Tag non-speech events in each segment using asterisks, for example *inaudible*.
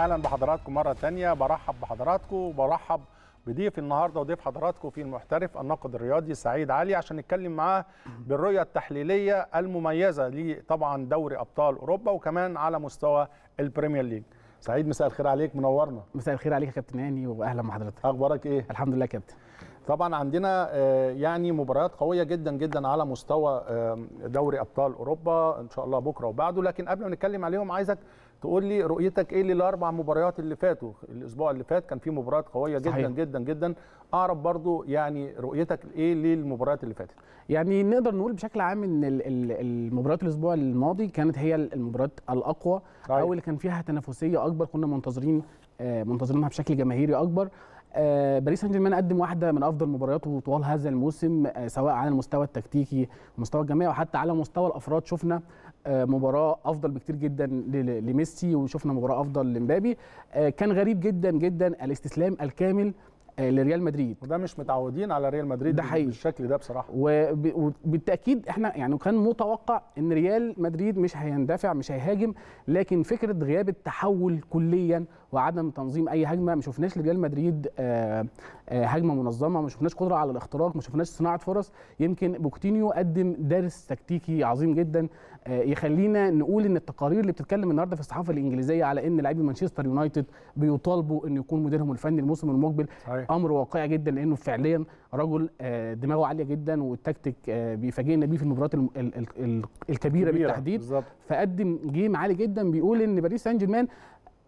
اهلا بحضراتكم مره ثانيه برحب بحضراتكم وبرحب بضيف النهارده وضيف حضراتكم في المحترف الناقد الرياضي سعيد علي عشان نتكلم معاه بالرؤيه التحليليه المميزه لطبعا دوري ابطال اوروبا وكمان على مستوى البريمير ليج سعيد مساء الخير عليك منورنا مساء الخير عليك يا كابتن هاني واهلا بحضرتك اخبارك ايه الحمد لله كابتن طبعا عندنا آه، يعني مباريات قويه جدا جدا على مستوى دوري ابطال اوروبا ان شاء الله بكره وبعده لكن قبل ما نتكلم عليهم عايزك تقول لي رؤيتك ايه للاربع مباريات اللي فاتوا الاسبوع اللي فات كان في مباريات قويه جدا صحيح. جدا جدا اعرف برضو يعني رؤيتك ايه للمباريات اللي فاتت يعني نقدر نقول بشكل عام ان المباريات الاسبوع الماضي كانت هي المباريات الاقوى صحيح. او اللي كان فيها تنافسيه اكبر كنا منتظرين آه، منتظرينها بشكل جماهيري اكبر آه، باريس سان جيرمان قدم واحده من افضل مبارياته طوال هذا الموسم آه، سواء على المستوى التكتيكي المستوى الجماعي وحتى على مستوى الافراد شفنا آه، مباراه افضل بكتير جدا لميسي وشفنا مباراه افضل لمبابي آه، كان غريب جدا جدا الاستسلام الكامل آه، لريال مدريد وده مش متعودين على ريال مدريد ده حقيقي بالشكل ده بصراحه وبالتاكيد احنا يعني كان متوقع ان ريال مدريد مش هيندفع مش هيهاجم لكن فكره غياب التحول كليا وعدم تنظيم اي هجمه ما شفناش لريال مدريد هجمه منظمه ما شفناش قدره على الاختراق ما شفناش صناعه فرص يمكن بوكتينيو قدم درس تكتيكي عظيم جدا آه، يخلينا نقول ان التقارير اللي بتتكلم النهارده في الصحافه الانجليزيه على ان لاعبي مانشستر يونايتد بيطالبوا ان يكون مديرهم الفني الموسم المقبل صحيح. امر واقعي جدا لانه فعليا رجل آه، دماغه عاليه جدا والتكتيك آه، بيفاجئنا بيه في المباريات الكبيره بالتحديد بالزبط. فقدم جيم عالي جدا بيقول ان باريس سان جيرمان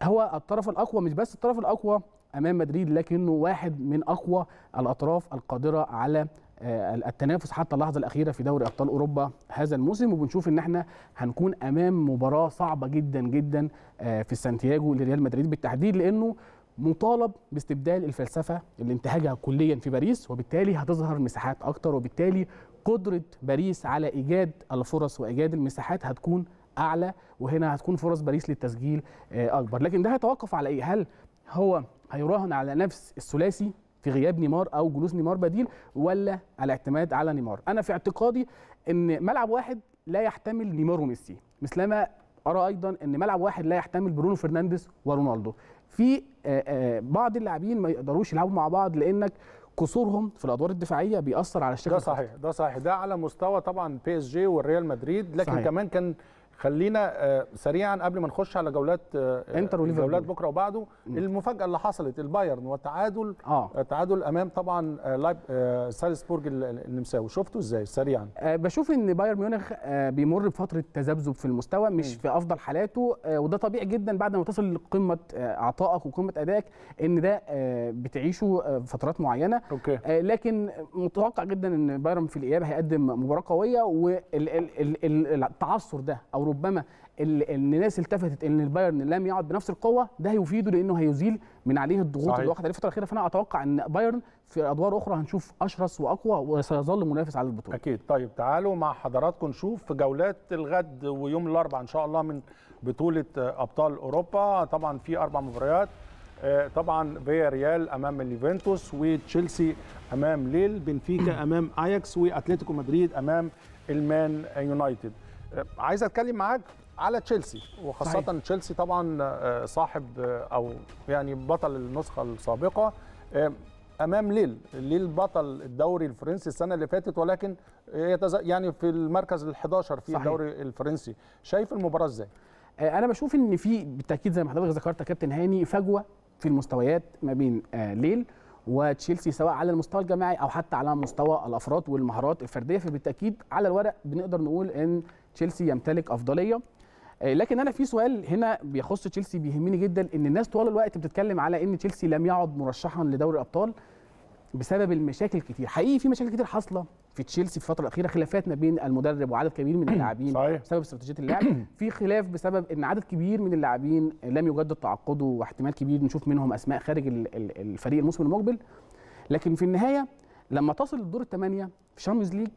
هو الطرف الاقوى مش بس الطرف الاقوى امام مدريد لكنه واحد من اقوى الاطراف القادره على آه، التنافس حتى اللحظه الاخيره في دوري ابطال اوروبا هذا الموسم وبنشوف ان احنا هنكون امام مباراه صعبه جدا جدا آه، في سانتياغو لريال مدريد بالتحديد لانه مطالب باستبدال الفلسفه اللي انتهجها كليا في باريس وبالتالي هتظهر مساحات اكتر وبالتالي قدره باريس على ايجاد الفرص وايجاد المساحات هتكون اعلى وهنا هتكون فرص باريس للتسجيل آه، اكبر لكن ده هيتوقف على ايه هل هو هيراهن على نفس الثلاثي في غياب نيمار او جلوس نيمار بديل ولا الاعتماد على نيمار انا في اعتقادي ان ملعب واحد لا يحتمل نيمار وميسي مثلما ارى ايضا ان ملعب واحد لا يحتمل برونو فرنانديز ورونالدو في آه، آه، بعض اللاعبين ما يقدروش يلعبوا مع بعض لانك قصورهم في الادوار الدفاعيه بيأثر على الشكل ده صحيح ده صحيح ده على مستوى طبعا بي اس جي والريال مدريد لكن صحيح. كمان كان خلينا آه، سريعا قبل ما نخش على جولات آه، انتر آه، وليفربول جولات بكره وبعده المفاجاه اللي حصلت البايرن والتعادل آه. تعادل امام طبعا سالزبورج النمساوي شفته ازاي سريعا بشوف ان بايرن ميونخ بيمر بفتره تذبذب في المستوى مش م. في افضل حالاته وده طبيعي جدا بعد ما تصل لقمه اعطائك عطائك وقمه ادائك ان ده بتعيشه فترات معينه أوكي. لكن متوقع جدا ان بايرن في الاياب هيقدم مباراه قويه والتعثر ده او ربما الناس التفتت ان البايرن لم يعد بنفس القوه ده هيفيده لانه هيزيل من عليه الضغوط صحيح. اللي واخد عليه الفتره الاخيره فانا اتوقع ان بايرن في ادوار اخرى هنشوف اشرس واقوى وسيظل منافس على البطوله اكيد طيب تعالوا مع حضراتكم نشوف في جولات الغد ويوم الاربعاء ان شاء الله من بطوله ابطال اوروبا طبعا في اربع مباريات آه، طبعا فيا ريال امام اليوفنتوس وتشيلسي امام ليل بنفيكا امام اياكس واتلتيكو مدريد امام المان يونايتد عايز اتكلم معاك على تشيلسي وخاصه صحيح. تشيلسي طبعا آه، صاحب آه، او يعني بطل النسخه السابقه آه، امام ليل ليل بطل الدوري الفرنسي السنه اللي فاتت ولكن يعني في المركز ال11 في صحيح. الدوري الفرنسي شايف المباراه ازاي انا بشوف ان في بالتاكيد زي ما حضرتك ذكرت يا كابتن هاني فجوه في المستويات ما بين ليل وتشيلسي سواء على المستوى الجماعي او حتى على مستوى الافراد والمهارات الفرديه فبالتاكيد على الورق بنقدر نقول ان تشيلسي يمتلك افضليه آه، لكن انا في سؤال هنا بيخص تشيلسي بيهمني جدا ان الناس طوال الوقت بتتكلم على ان تشيلسي لم يعد مرشحا لدوري الابطال بسبب المشاكل كتير حقيقي في مشاكل كتير حاصله في تشيلسي في الفتره الاخيره خلافات ما بين المدرب وعدد كبير من اللاعبين *clears throat* بسبب استراتيجيه اللعب *clears throat* في خلاف بسبب ان عدد كبير من اللاعبين لم يجدد تعاقده واحتمال كبير نشوف منهم اسماء خارج الفريق الموسم المقبل لكن في النهايه لما تصل الدور الثمانيه في شامبيونز ليج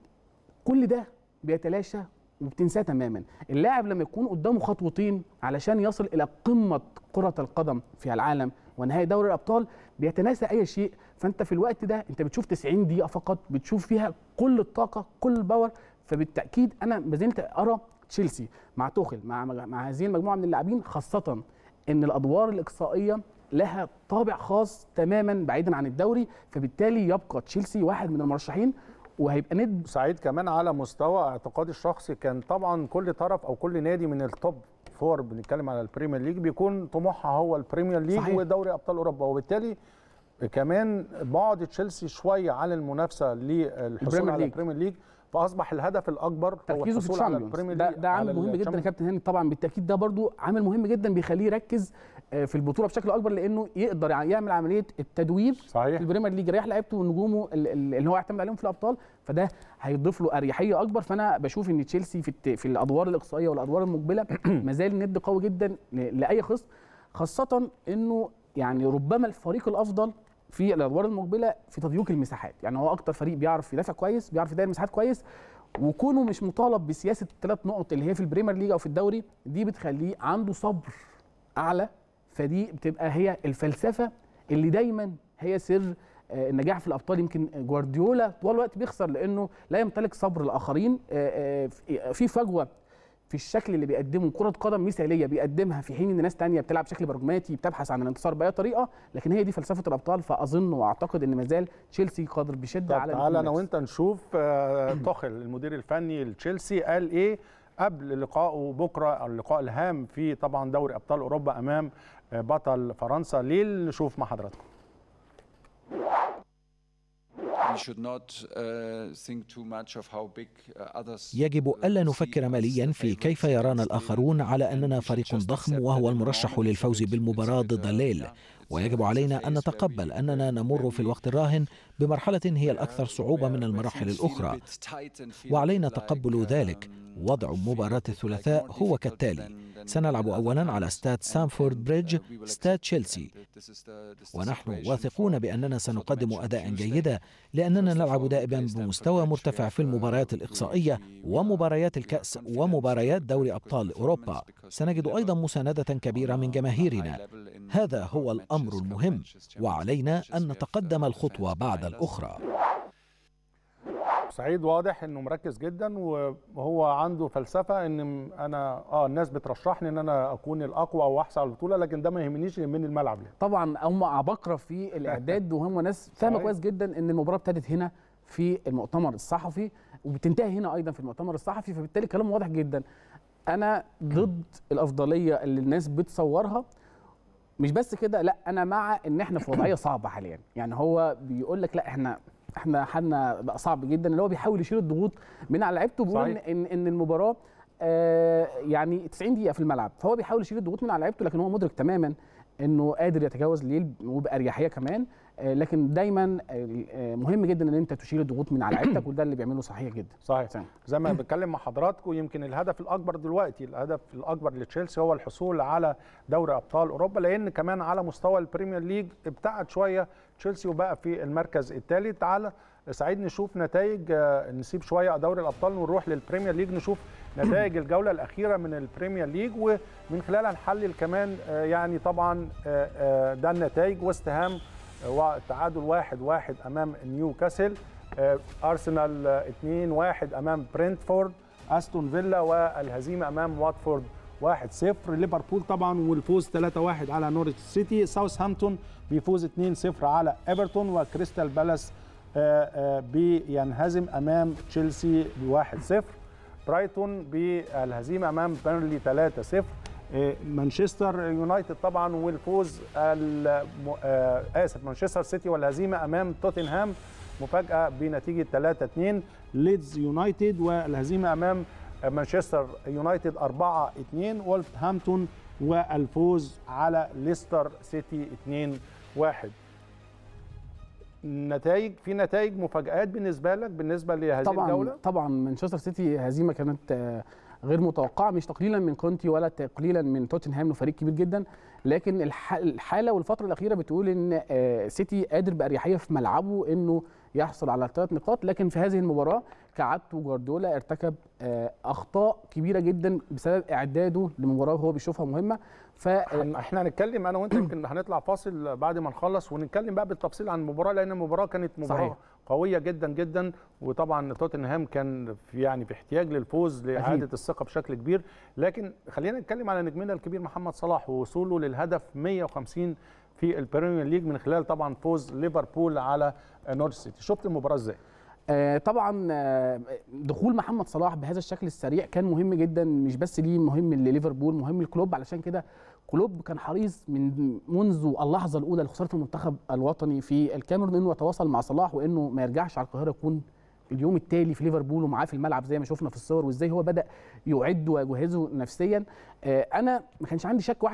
كل ده بيتلاشى وبتنساه تماما اللاعب لما يكون قدامه خطوتين علشان يصل الى قمه كره القدم في العالم ونهائي دوري الابطال بيتناسى اي شيء فانت في الوقت ده انت بتشوف 90 دقيقه فقط بتشوف فيها كل الطاقه كل الباور فبالتاكيد انا ما زلت ارى تشيلسي مع توخل مع مع هذه المجموعه من اللاعبين خاصه ان الادوار الاقصائيه لها طابع خاص تماما بعيدا عن الدوري فبالتالي يبقى تشيلسي واحد من المرشحين وهيبقى ند سعيد كمان على مستوى اعتقادي الشخصي كان طبعا كل طرف او كل نادي من التوب فور بنتكلم على البريمير ليج بيكون طموحها هو البريمير ليج ودوري ابطال اوروبا وبالتالي كمان بعد تشيلسي شويه عن المنافسه للحصول على البريمير ليج فاصبح الهدف الاكبر تركيزه في الشامبيونز ده, ده عامل مهم جدا يا كابتن هاني طبعا بالتاكيد ده برده عامل مهم جدا بيخليه يركز آه، في البطوله بشكل اكبر لانه يقدر يعني يعمل عمليه التدوير صحيح. في البريمير ليج يريح لعيبته ونجومه اللي هو يعتمد عليهم في الابطال فده هيضيف له اريحيه اكبر فانا بشوف ان تشيلسي في, في الادوار الاقصائيه والادوار المقبله *clears throat* ما زال ند قوي جدا لاي خصم خاصه انه يعني ربما الفريق الافضل في الادوار المقبله في تضييق المساحات يعني هو اكتر فريق بيعرف يدافع كويس بيعرف يدير المساحات كويس وكونه مش مطالب بسياسه الثلاث نقط اللي هي في البريمير ليج او في الدوري دي بتخليه عنده صبر اعلى فدي بتبقى هي الفلسفه اللي دايما هي سر آه، النجاح في الابطال يمكن جوارديولا طوال الوقت بيخسر لانه لا يمتلك صبر الاخرين آه، آه، في فجوه في الشكل اللي بيقدمه كره قدم مثاليه بيقدمها في حين ان ناس تانية بتلعب بشكل برجماتي بتبحث عن الانتصار باي طريقه لكن هي دي فلسفه الابطال فاظن واعتقد ان مازال تشيلسي قادر بشده على تعالى انا وانت نشوف توخل آه، *clears throat* المدير الفني لتشيلسي قال ايه قبل لقائه بكره اللقاء الهام في طبعا دوري ابطال اوروبا امام آه، بطل فرنسا ليل نشوف مع حضراتكم Uh, uh, uh, يجب ألا نفكر ماليا في كيف يرانا الآخرون على أننا فريق ضخم وهو المرشح للفوز بالمباراة ضد الليل ويجب علينا أن نتقبل أننا نمر في الوقت الراهن بمرحلة هي الأكثر صعوبة من المراحل الأخرى وعلينا تقبل ذلك وضع مباراة الثلاثاء هو كالتالي سنلعب أولا على ستاد سانفورد بريدج ستاد تشيلسي ونحن واثقون بأننا سنقدم أداء جيدا لأننا نلعب دائما بمستوى مرتفع في المباريات الإقصائية ومباريات الكأس ومباريات دوري أبطال أوروبا سنجد أيضا مساندة كبيرة من جماهيرنا هذا هو الأمر المهم وعلينا أن نتقدم الخطوة بعد الأخرى سعيد واضح انه مركز جدا وهو عنده فلسفه ان انا اه الناس بترشحني ان انا اكون الاقوى واحصل على البطوله لكن ده ما يهمنيش يهمني الملعب ليه طبعا هم عباقره في الاعداد *laughs* وهم ناس فاهمه كويس جدا ان المباراه ابتدت هنا في المؤتمر الصحفي وبتنتهي هنا ايضا في المؤتمر الصحفي فبالتالي كلام واضح جدا انا ضد الافضليه اللي الناس بتصورها مش بس كده لا انا مع ان احنا في وضعيه صعبه حاليا يعني هو بيقول لك لا احنا احنا حالنا بقى صعب جدا اللي هو بيحاول يشيل الضغوط من على لعيبته بيقول ان ان المباراه آه يعني 90 دقيقه في الملعب فهو بيحاول يشيل الضغوط من على لعيبته لكن هو مدرك تماما انه قادر يتجاوز الليل وباريحيه كمان آه، لكن دايما آه، مهم جدا ان انت تشيل الضغوط من على لعيبتك وده اللي بيعمله صحيح جدا صحيح سنة. زي ما بتكلم مع حضراتكم يمكن الهدف الاكبر دلوقتي الهدف الاكبر لتشيلسي هو الحصول على دوري ابطال اوروبا لان كمان على مستوى البريمير ليج ابتعد شويه تشيلسي وبقى في المركز الثالث تعالى سعيد نشوف نتائج آه، نسيب شويه دوري الابطال ونروح للبريمير ليج نشوف *clears throat* نتائج الجوله الاخيره من البريمير ليج ومن خلالها نحلل كمان يعني طبعا ده النتائج واستهام التعادل واحد واحد امام نيوكاسل آه، ارسنال 2 آه، 1 امام برنتفورد استون فيلا والهزيمه امام واتفورد 1-0 ليفربول طبعا والفوز 3-1 على نوريتش سيتي ساوثهامبتون بيفوز 2-0 على ايفرتون وكريستال بالاس آه، بينهزم امام تشيلسي ب 1-0 برايتون بالهزيمه امام بيرنلي 3-0 آه، مانشستر يونايتد طبعا والفوز آه، اسف مانشستر سيتي والهزيمه امام توتنهام مفاجاه بنتيجه 3 2 ليدز يونايتد والهزيمه امام مانشستر يونايتد 4 2 وولف هامبتون والفوز على ليستر سيتي 2 1 نتائج في نتائج مفاجآت بالنسبه لك بالنسبه لهذه طبعًا الجوله طبعا مانشستر سيتي هزيمه كانت آه، غير متوقعه مش تقليلا من كونتي ولا تقليلا من توتنهام انه فريق كبير جدا لكن الحاله والفتره الاخيره بتقول ان آه، سيتي قادر باريحيه في ملعبه انه يحصل على ثلاث نقاط لكن في هذه المباراه كعادته جوارديولا ارتكب آه، اخطاء كبيره جدا بسبب اعداده لمباراه هو بيشوفها مهمه ف آه، احنا هنتكلم انا وانت يمكن هنطلع فاصل بعد ما نخلص ونتكلم بقى بالتفصيل عن المباراه لان المباراه كانت مباراه صحيح. قويه جدا جدا وطبعا توتنهام كان في يعني في احتياج للفوز لاعاده الثقه بشكل كبير لكن خلينا نتكلم على نجمنا الكبير محمد صلاح ووصوله للهدف 150 في البريمير ليج من خلال طبعا فوز ليفربول على نورث سيتي شفت المباراه ازاي آه، طبعا آه، دخول محمد صلاح بهذا الشكل السريع كان مهم جدا مش بس ليه مهم لليفربول مهم لكلوب علشان كده كلوب كان حريص من منذ اللحظه الاولى لخساره المنتخب الوطني في الكاميرون انه يتواصل مع صلاح وانه ما يرجعش على القاهره يكون اليوم التالي في ليفربول ومعاه في الملعب زي ما شفنا في الصور وازاي هو بدا يعد ويجهزه نفسيا آه، انا ما كانش عندي شك 1%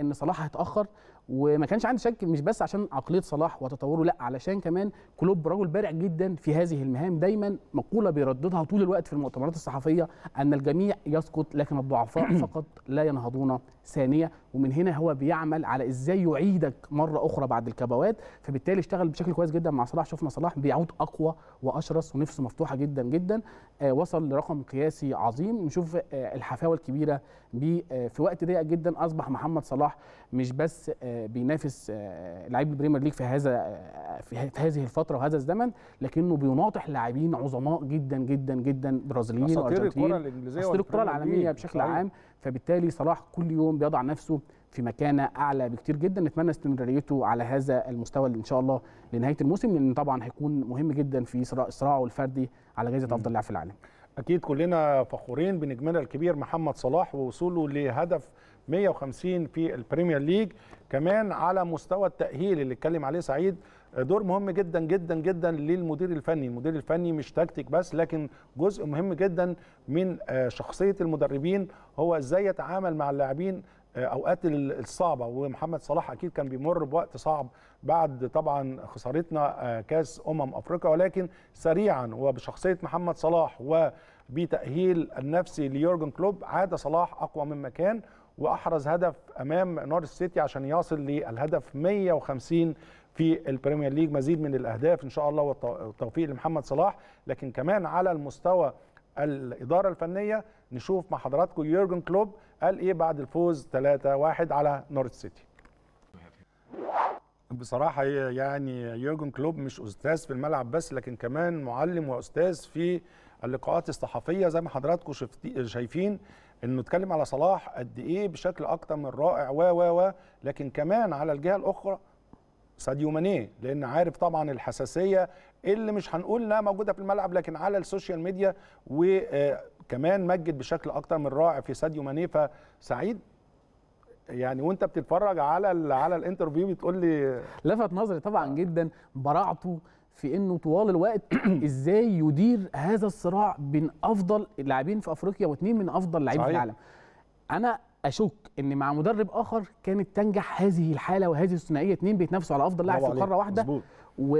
ان صلاح هيتاخر وما كانش عندي شك مش بس عشان عقليه صلاح وتطوره لا علشان كمان كلوب رجل بارع جدا في هذه المهام دايما مقوله بيرددها طول الوقت في المؤتمرات الصحفيه ان الجميع يسقط لكن الضعفاء *clears throat* فقط لا ينهضون ثانيه ومن هنا هو بيعمل على ازاي يعيدك مره اخرى بعد الكبوات فبالتالي اشتغل بشكل كويس جدا مع صلاح شفنا صلاح بيعود اقوى واشرس ونفسه مفتوحه جدا جدا آه وصل لرقم قياسي عظيم نشوف آه الحفاوه الكبيره بيه آه في وقت ضيق جدا اصبح محمد صلاح مش بس آه بينافس آه، لعيب البريمير ليج في هذا آه، في هذه الفتره وهذا الزمن لكنه بيناطح لاعبين عظماء جدا جدا جدا برازيليين وارجنتين اساطير الكره العالميه بشكل صحيح. عام فبالتالي صلاح كل يوم بيضع نفسه في مكانه اعلى بكتير جدا نتمنى استمراريته على هذا المستوى ان شاء الله لنهايه الموسم لان طبعا هيكون مهم جدا في صراعه الفردي على جائزه افضل لاعب في العالم اكيد كلنا فخورين بنجمنا الكبير محمد صلاح ووصوله لهدف 150 في البريمير ليج كمان على مستوى التاهيل اللي اتكلم عليه سعيد دور مهم جدا جدا جدا للمدير الفني المدير الفني مش تكتيك بس لكن جزء مهم جدا من آه، شخصيه المدربين هو ازاي يتعامل مع اللاعبين آه، اوقات الصعبه ومحمد صلاح اكيد كان بيمر بوقت صعب بعد طبعا خسارتنا آه، كاس امم افريقيا ولكن سريعا وبشخصيه محمد صلاح وبتاهيل النفسي ليورجن كلوب عاد صلاح اقوى مما كان واحرز هدف امام نور سيتي عشان يصل للهدف 150 في البريمير ليج مزيد من الاهداف ان شاء الله والتوفيق لمحمد صلاح لكن كمان على المستوى الاداره الفنيه نشوف مع حضراتكم يورجن كلوب قال ايه بعد الفوز 3-1 على نورث سيتي بصراحة يعني يورجن كلوب مش أستاذ في الملعب بس لكن كمان معلم وأستاذ في اللقاءات الصحفية زي ما حضراتكم شايفين انه اتكلم على صلاح قد ايه بشكل اكتر من رائع و و و لكن كمان على الجهه الاخرى ساديو ماني لان عارف طبعا الحساسيه اللي مش هنقول لا موجوده في الملعب لكن على السوشيال ميديا وكمان آه، مجد بشكل اكتر من رائع في ساديو ماني فسعيد يعني وانت بتتفرج على ال على الانترفيو بتقول لي لفت نظري طبعا جدا براعته في انه طوال الوقت *clears throat* ازاي يدير هذا الصراع بين افضل اللاعبين في افريقيا واثنين من افضل لاعبين في العالم انا اشك ان مع مدرب اخر كانت تنجح هذه الحاله وهذه الثنائيه اثنين بيتنافسوا على افضل لاعب في قاره واحده مزبوط.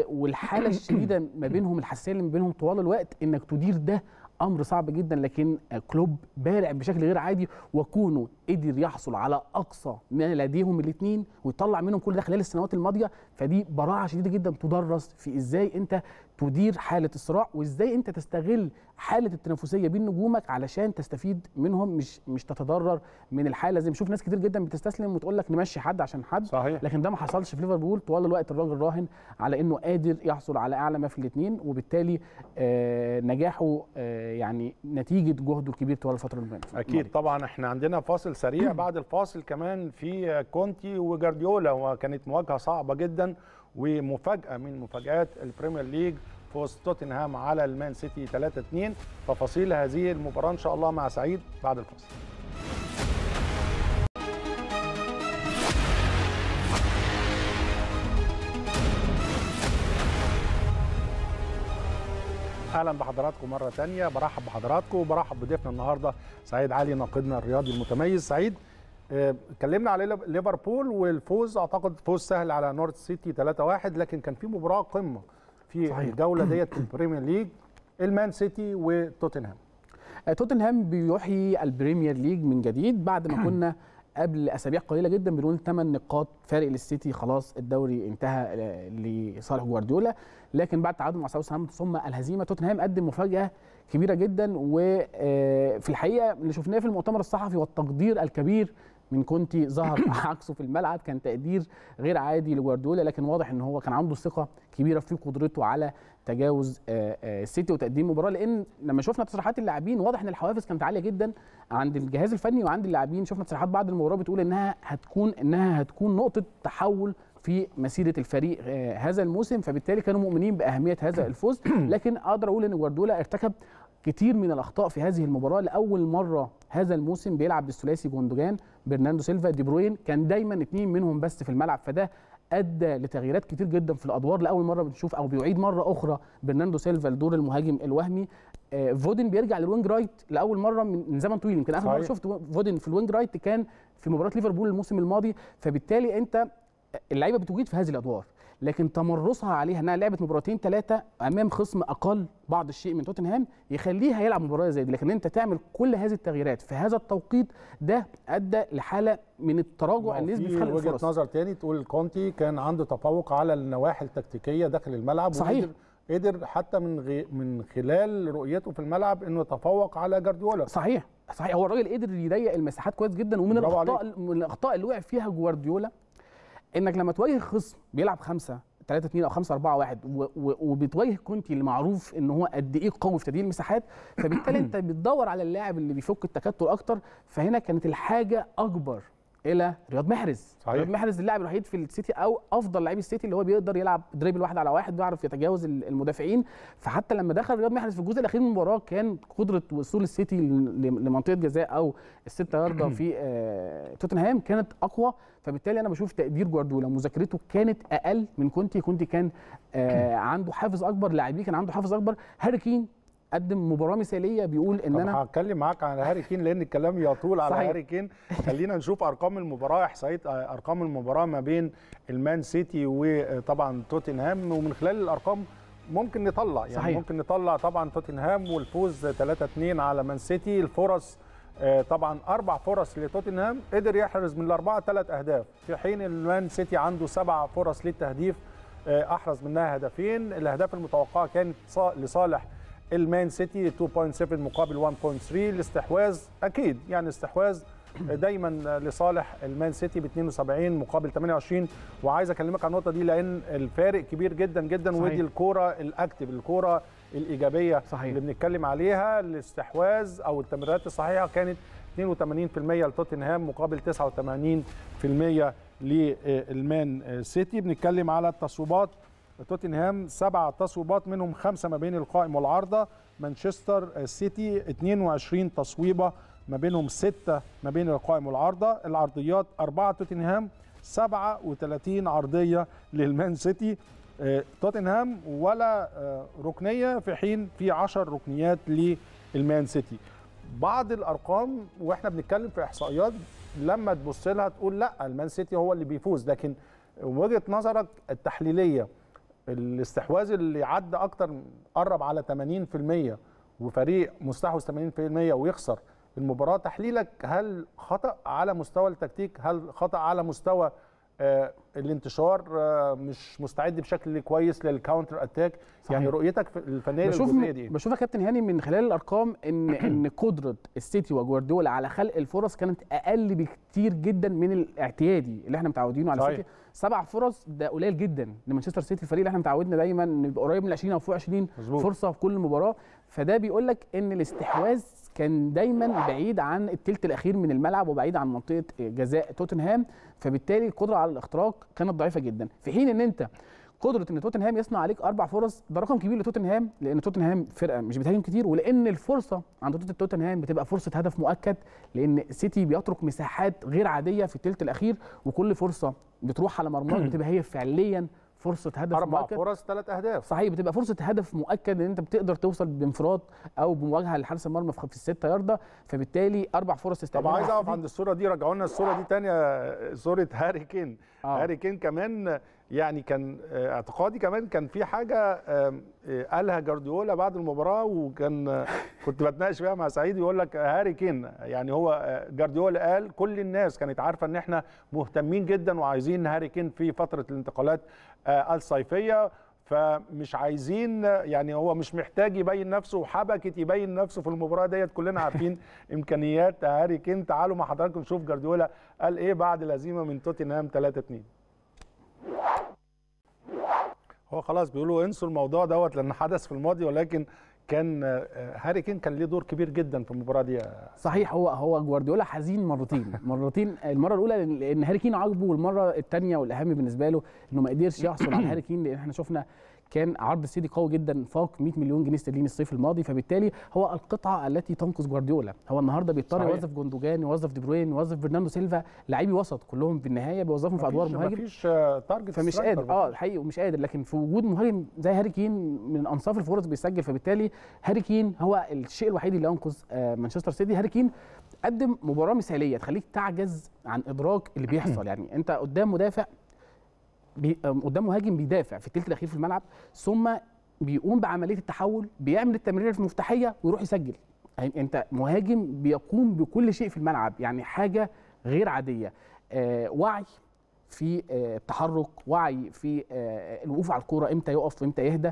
والحاله الشديده ما بينهم الحساسيه اللي ما بينهم طوال الوقت انك تدير ده امر صعب جدا لكن كلوب بارع بشكل غير عادي وكونه قدر يحصل على اقصى ما لديهم الاثنين ويطلع منهم كل ده خلال السنوات الماضيه فدي براعه شديده جدا تدرس في ازاي انت تدير حاله الصراع وازاي انت تستغل حاله التنافسيه بين نجومك علشان تستفيد منهم مش مش تتضرر من الحاله زي ما بنشوف ناس كتير جدا بتستسلم وتقول لك نمشي حد عشان حد صحيح. لكن ده ما حصلش في ليفربول طوال الوقت الراجل راهن على انه قادر يحصل على اعلى ما في الاثنين وبالتالي آه نجاحه آه يعني نتيجه جهده الكبير طوال الفتره اللي فاتت اكيد طبعا احنا عندنا فاصل سريع *clears throat* بعد الفاصل كمان في كونتي وجارديولا وكانت مواجهه صعبه جدا ومفاجاه من مفاجات البريمير ليج فوز توتنهام على المان سيتي 3 2 تفاصيل هذه المباراه ان شاء الله مع سعيد بعد الفاصل اهلا بحضراتكم مره ثانيه برحب بحضراتكم وبرحب بضيفنا النهارده سعيد علي ناقدنا الرياضي المتميز سعيد آه، اتكلمنا على ليفربول والفوز اعتقد فوز سهل على نورث سيتي 3-1 لكن كان في مباراه قمه في صحيح. الجوله ديت في البريمير ليج المان سيتي وتوتنهام آه، توتنهام بيحيي البريمير ليج من جديد بعد ما *clears throat* كنا قبل اسابيع قليله جدا بنقول 8 نقاط فارق للسيتي خلاص الدوري انتهى آه، لصالح جوارديولا لكن بعد تعادل مع ساوثهامبتون ثم الهزيمه توتنهام قدم مفاجاه كبيره جدا وفي الحقيقه اللي شفناه في المؤتمر الصحفي والتقدير الكبير من كونتي ظهر *laughs* عكسه في الملعب كان تقدير غير عادي لجوارديولا لكن واضح ان هو كان عنده ثقه كبيره في قدرته على تجاوز آه، آه، السيتي وتقديم مباراه لان لما شفنا تصريحات اللاعبين واضح ان الحوافز كانت عاليه جدا عند الجهاز الفني وعند اللاعبين شفنا تصريحات بعد المباراه بتقول انها هتكون انها هتكون نقطه تحول في مسيره الفريق آه، هذا الموسم فبالتالي كانوا مؤمنين باهميه هذا *coughs* الفوز لكن اقدر اقول ان جوارديولا ارتكب كتير من الاخطاء في هذه المباراه لاول مره هذا الموسم بيلعب بالثلاثي جوندوجان برناندو سيلفا دي بروين كان دايما اثنين منهم بس في الملعب فده ادى لتغييرات كتير جدا في الادوار لاول مره بنشوف او بيعيد مره اخرى برناندو سيلفا لدور المهاجم الوهمي آه، فودن بيرجع للوينج رايت لاول مره من زمن طويل يمكن اخر مره شفت فودن في الوينج رايت كان في مباراه ليفربول الموسم الماضي فبالتالي انت آه، اللعيبه بتوجد في هذه الادوار لكن تمرسها عليها انها لعبت مباراتين ثلاثه امام خصم اقل بعض الشيء من توتنهام يخليها يلعب مباراه زي دي لكن انت تعمل كل هذه التغييرات في هذا التوقيت ده ادى لحاله من التراجع النسبي في خلق الفرص وجهه نظر تاني تقول كونتي كان عنده تفوق على النواحي التكتيكيه داخل الملعب صحيح قدر حتى من غي من خلال رؤيته في الملعب انه تفوق على جارديولا صحيح صحيح هو الراجل قدر يضيق المساحات كويس جدا ومن الاخطاء من الاخطاء اللي وقع فيها جوارديولا انك لما تواجه خصم بيلعب خمسه 3 2 او 5 4 1 وبتواجه كونتي اللي معروف ان هو قد ايه قوي في تدوير المساحات فبالتالي *clears throat* انت بتدور على اللاعب اللي بيفك التكتل اكتر فهنا كانت الحاجه اكبر الى رياض محرز صحيح. رياض محرز اللاعب الوحيد في السيتي او افضل لعيب السيتي اللي هو بيقدر يلعب دريبل واحد على واحد بيعرف يتجاوز المدافعين فحتى لما دخل رياض محرز في الجزء الاخير من المباراه كان قدره وصول السيتي لمنطقه جزاء او الستة ياردة في آه توتنهام كانت اقوى فبالتالي انا بشوف تقدير جوارديولا مذاكرته كانت اقل من كونتي كونتي كان آه عنده حافز اكبر لاعبيه كان عنده حافز اكبر هاري كين قدم مباراه مثاليه بيقول ان انا هتكلم معاك عن هاري كين لان الكلام يطول على هاري كين خلينا نشوف ارقام المباراه احصائيات ارقام المباراه ما بين المان سيتي وطبعا توتنهام ومن خلال الارقام ممكن نطلع يعني صحيح. ممكن نطلع طبعا توتنهام والفوز 3 2 على مان سيتي الفرص آه، طبعا اربع فرص لتوتنهام قدر يحرز من الاربعه ثلاث اهداف في حين المان سيتي عنده سبع فرص للتهديف آه، احرز منها هدفين الاهداف المتوقعه كانت لصالح المان سيتي 2.7 مقابل 1.3 الاستحواذ اكيد يعني استحواذ دايما لصالح المان سيتي ب 72 مقابل 28 وعايز اكلمك عن النقطه دي لان الفارق كبير جدا جدا صحيح. ودي الكوره الاكتف الكوره الايجابيه صحيح. اللي بنتكلم عليها الاستحواذ او التمريرات الصحيحه كانت 82% لتوتنهام مقابل 89% للمان سيتي بنتكلم على التصويبات توتنهام سبع تصويبات منهم خمسه ما بين القائم والعارضه مانشستر سيتي 22 تصويبه ما بينهم سته ما بين القائم والعارضه العرضيات اربعه توتنهام 37 عرضيه للمان سيتي آه، توتنهام ولا آه، ركنيه في حين في 10 ركنيات للمان سيتي بعض الارقام واحنا بنتكلم في احصائيات لما تبص لها تقول لا المان سيتي هو اللي بيفوز لكن وجهه نظرك التحليليه الاستحواذ اللي عدى اكتر قرب على 80% وفريق مستحوذ 80% ويخسر المباراه تحليلك هل خطا على مستوى التكتيك هل خطا على مستوى آه، الانتشار آه، مش مستعد بشكل كويس للكاونتر اتاك يعني صحيح. يعني رؤيتك الفنيه بشوف دي إيه؟ بشوف يا كابتن هاني من خلال الارقام ان *clears throat* ان قدره السيتي وجوارديولا على خلق الفرص كانت اقل بكتير جدا من الاعتيادي اللي احنا متعودينه على السيتي سبع فرص ده قليل جدا لمانشستر سيتي الفريق اللي احنا متعودنا دايما يبقى قريب من 20 او فوق 20 مزبوط. فرصه في كل مباراه فده بيقول لك ان الاستحواذ كان دايما بعيد عن الثلث الاخير من الملعب وبعيد عن منطقه جزاء توتنهام فبالتالي القدره على الاختراق كانت ضعيفه جدا في حين ان انت قدره ان توتنهام يصنع عليك اربع فرص ده رقم كبير لتوتنهام لان توتنهام فرقه مش بتهاجم كتير ولان الفرصه عند توتنهام بتبقى فرصه هدف مؤكد لان سيتي بيترك مساحات غير عاديه في الثلث الاخير وكل فرصه بتروح على مرماك بتبقى هي فعليا فرصه هدف أربع مؤكد فرص ثلاث اهداف صحيح بتبقى فرصه هدف مؤكد ان انت بتقدر توصل بانفراد او بمواجهه لحارس المرمى في السته يارده فبالتالي اربع فرص استقبال طب عايز اقف عند الصوره دي رجعوا لنا الصوره دي ثانيه آه، صوره هاري كين آه. هاري كين كمان يعني كان آه، اعتقادي كمان كان في حاجه آه، قالها جارديولا بعد المباراه وكان آه، كنت بتناقش فيها مع سعيد يقول لك هاري كين يعني هو جارديولا قال كل الناس كانت عارفه ان احنا مهتمين جدا وعايزين هاري كين في فتره الانتقالات الصيفيه فمش عايزين يعني هو مش محتاج يبين نفسه وحبكت يبين نفسه في المباراه ديت كلنا عارفين *laughs* امكانيات هاري كين تعالوا مع حضراتكم نشوف جارديولا قال ايه بعد الهزيمه من توتنهام 3 2 هو خلاص بيقولوا انسوا الموضوع دوت لان حدث في الماضي ولكن كان آه، هاري كين كان ليه دور كبير جدا في المباراه دي صحيح هو هو جوارديولا حزين مرتين *laughs* مرتين المره الاولى لان هاري كين عاجبه والمره الثانيه والاهم بالنسبه له انه ما قدرش يحصل على هاري كين لان احنا شفنا كان عرض سيدي قوي جدا فوق 100 مليون جنيه استرليني الصيف الماضي فبالتالي هو القطعه التي تنقص جوارديولا هو النهارده بيضطر يوظف جوندوجان يوظف دي بروين يوظف برناردو سيلفا لعيبي وسط كلهم في النهايه بيوظفهم في ادوار مهاجم مفيش تارجت آه، فمش قادر اه الحقيقه ومش قادر لكن في وجود مهاجم زي هاري كين من انصاف الفرص بيسجل فبالتالي هاري كين هو الشيء الوحيد اللي انقذ آه، مانشستر سيتي هاري كين قدم مباراه مثاليه تخليك تعجز عن ادراك اللي بيحصل *clears throat* يعني انت قدام مدافع بي... قدام مهاجم بيدافع في الثلث الاخير في الملعب ثم بيقوم بعمليه التحول بيعمل التمريره المفتاحيه ويروح يسجل يعني انت مهاجم بيقوم بكل شيء في الملعب يعني حاجه غير عاديه آه وعي في آه التحرك وعي في آه الوقوف على الكوره امتى يقف وامتى يهدى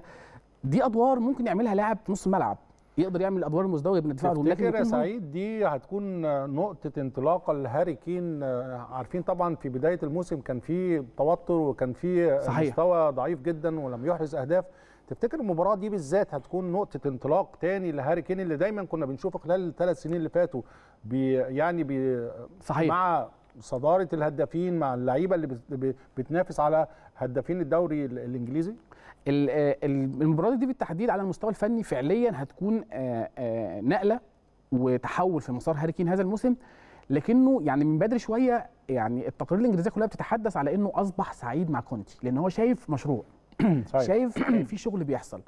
دي ادوار ممكن يعملها لاعب نص الملعب يقدر يعمل الادوار المزدوجه بين الدفاع والهجوم تفتكر يا سعيد دي هتكون نقطه انطلاقه لهاري كين آه، عارفين طبعا في بدايه الموسم كان في توتر وكان في مستوى ضعيف جدا ولم يحرز اهداف تفتكر المباراه دي بالذات هتكون نقطه انطلاق تاني لهاري كين اللي دايما كنا بنشوفه خلال الثلاث سنين اللي فاتوا بي يعني بي صحيح. مع صداره الهدافين مع اللعيبه اللي بتنافس على هدافين الدوري الانجليزي آه، المباراه دي بالتحديد على المستوى الفني فعليا هتكون آه، آه، نقله وتحول في مسار هاري كين هذا الموسم لكنه يعني من بدري شويه يعني التقارير الانجليزيه كلها بتتحدث على انه اصبح سعيد مع كونتي لان هو شايف مشروع *clears throat* شايف في شغل بيحصل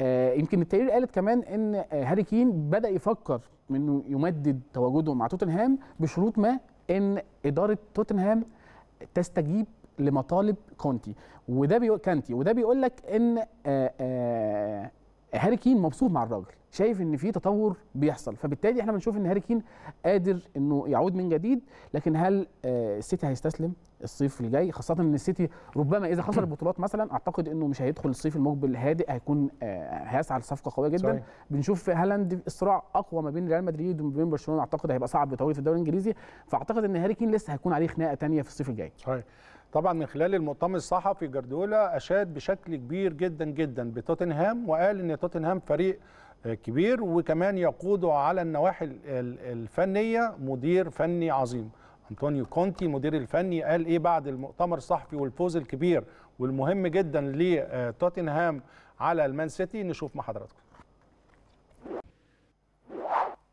يمكن التقرير قالت كمان ان هاري كين بدا يفكر انه يمدد تواجده مع توتنهام بشروط ما ان اداره توتنهام تستجيب لمطالب كونتي وده بيقول كانتي وده بيقول لك ان آآ آه، آآ آه، هاري كين مبسوط مع الراجل شايف ان في تطور بيحصل فبالتالي احنا بنشوف ان هاري كين قادر انه يعود من جديد لكن هل آه، السيتي هيستسلم الصيف الجاي خاصه ان السيتي ربما اذا خسر البطولات مثلا اعتقد انه مش هيدخل الصيف المقبل هادئ هيكون آه، هيسعى لصفقه قويه جدا صحيح. بنشوف في هالاند الصراع اقوى ما بين ريال مدريد وما بين برشلونه اعتقد هيبقى صعب طويل في الدوري الانجليزي فاعتقد ان هاري كين لسه هيكون عليه خناقه ثانيه في الصيف الجاي صحيح طبعا من خلال المؤتمر الصحفي جارديولا اشاد بشكل كبير جدا جدا بتوتنهام وقال ان توتنهام فريق آه، كبير وكمان يقوده على النواحي الفنيه مدير فني عظيم انطونيو كونتي مدير الفني قال ايه بعد المؤتمر الصحفي والفوز الكبير والمهم جدا لتوتنهام آه، على المان سيتي نشوف مع حضراتكم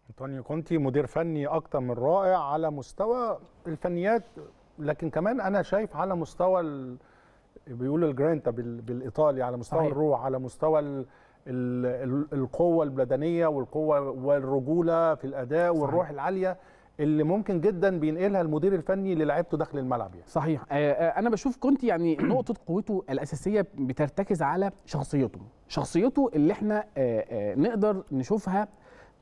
انطونيو كونتي مدير فني اكتر من رائع على مستوى الفنيات لكن كمان انا شايف على مستوى ال... بيقولوا الجرانتا بالايطالي على مستوى صحيح. الروح على مستوى ال... ال... القوه البدنيه والقوه والرجوله في الاداء صحيح. والروح العاليه اللي ممكن جدا بينقلها المدير الفني للعبته داخل الملعب يعني. صحيح آه، آه، انا بشوف كنت يعني *clears throat* نقطه قوته الاساسيه بترتكز على شخصيته شخصيته اللي احنا آه، نقدر نشوفها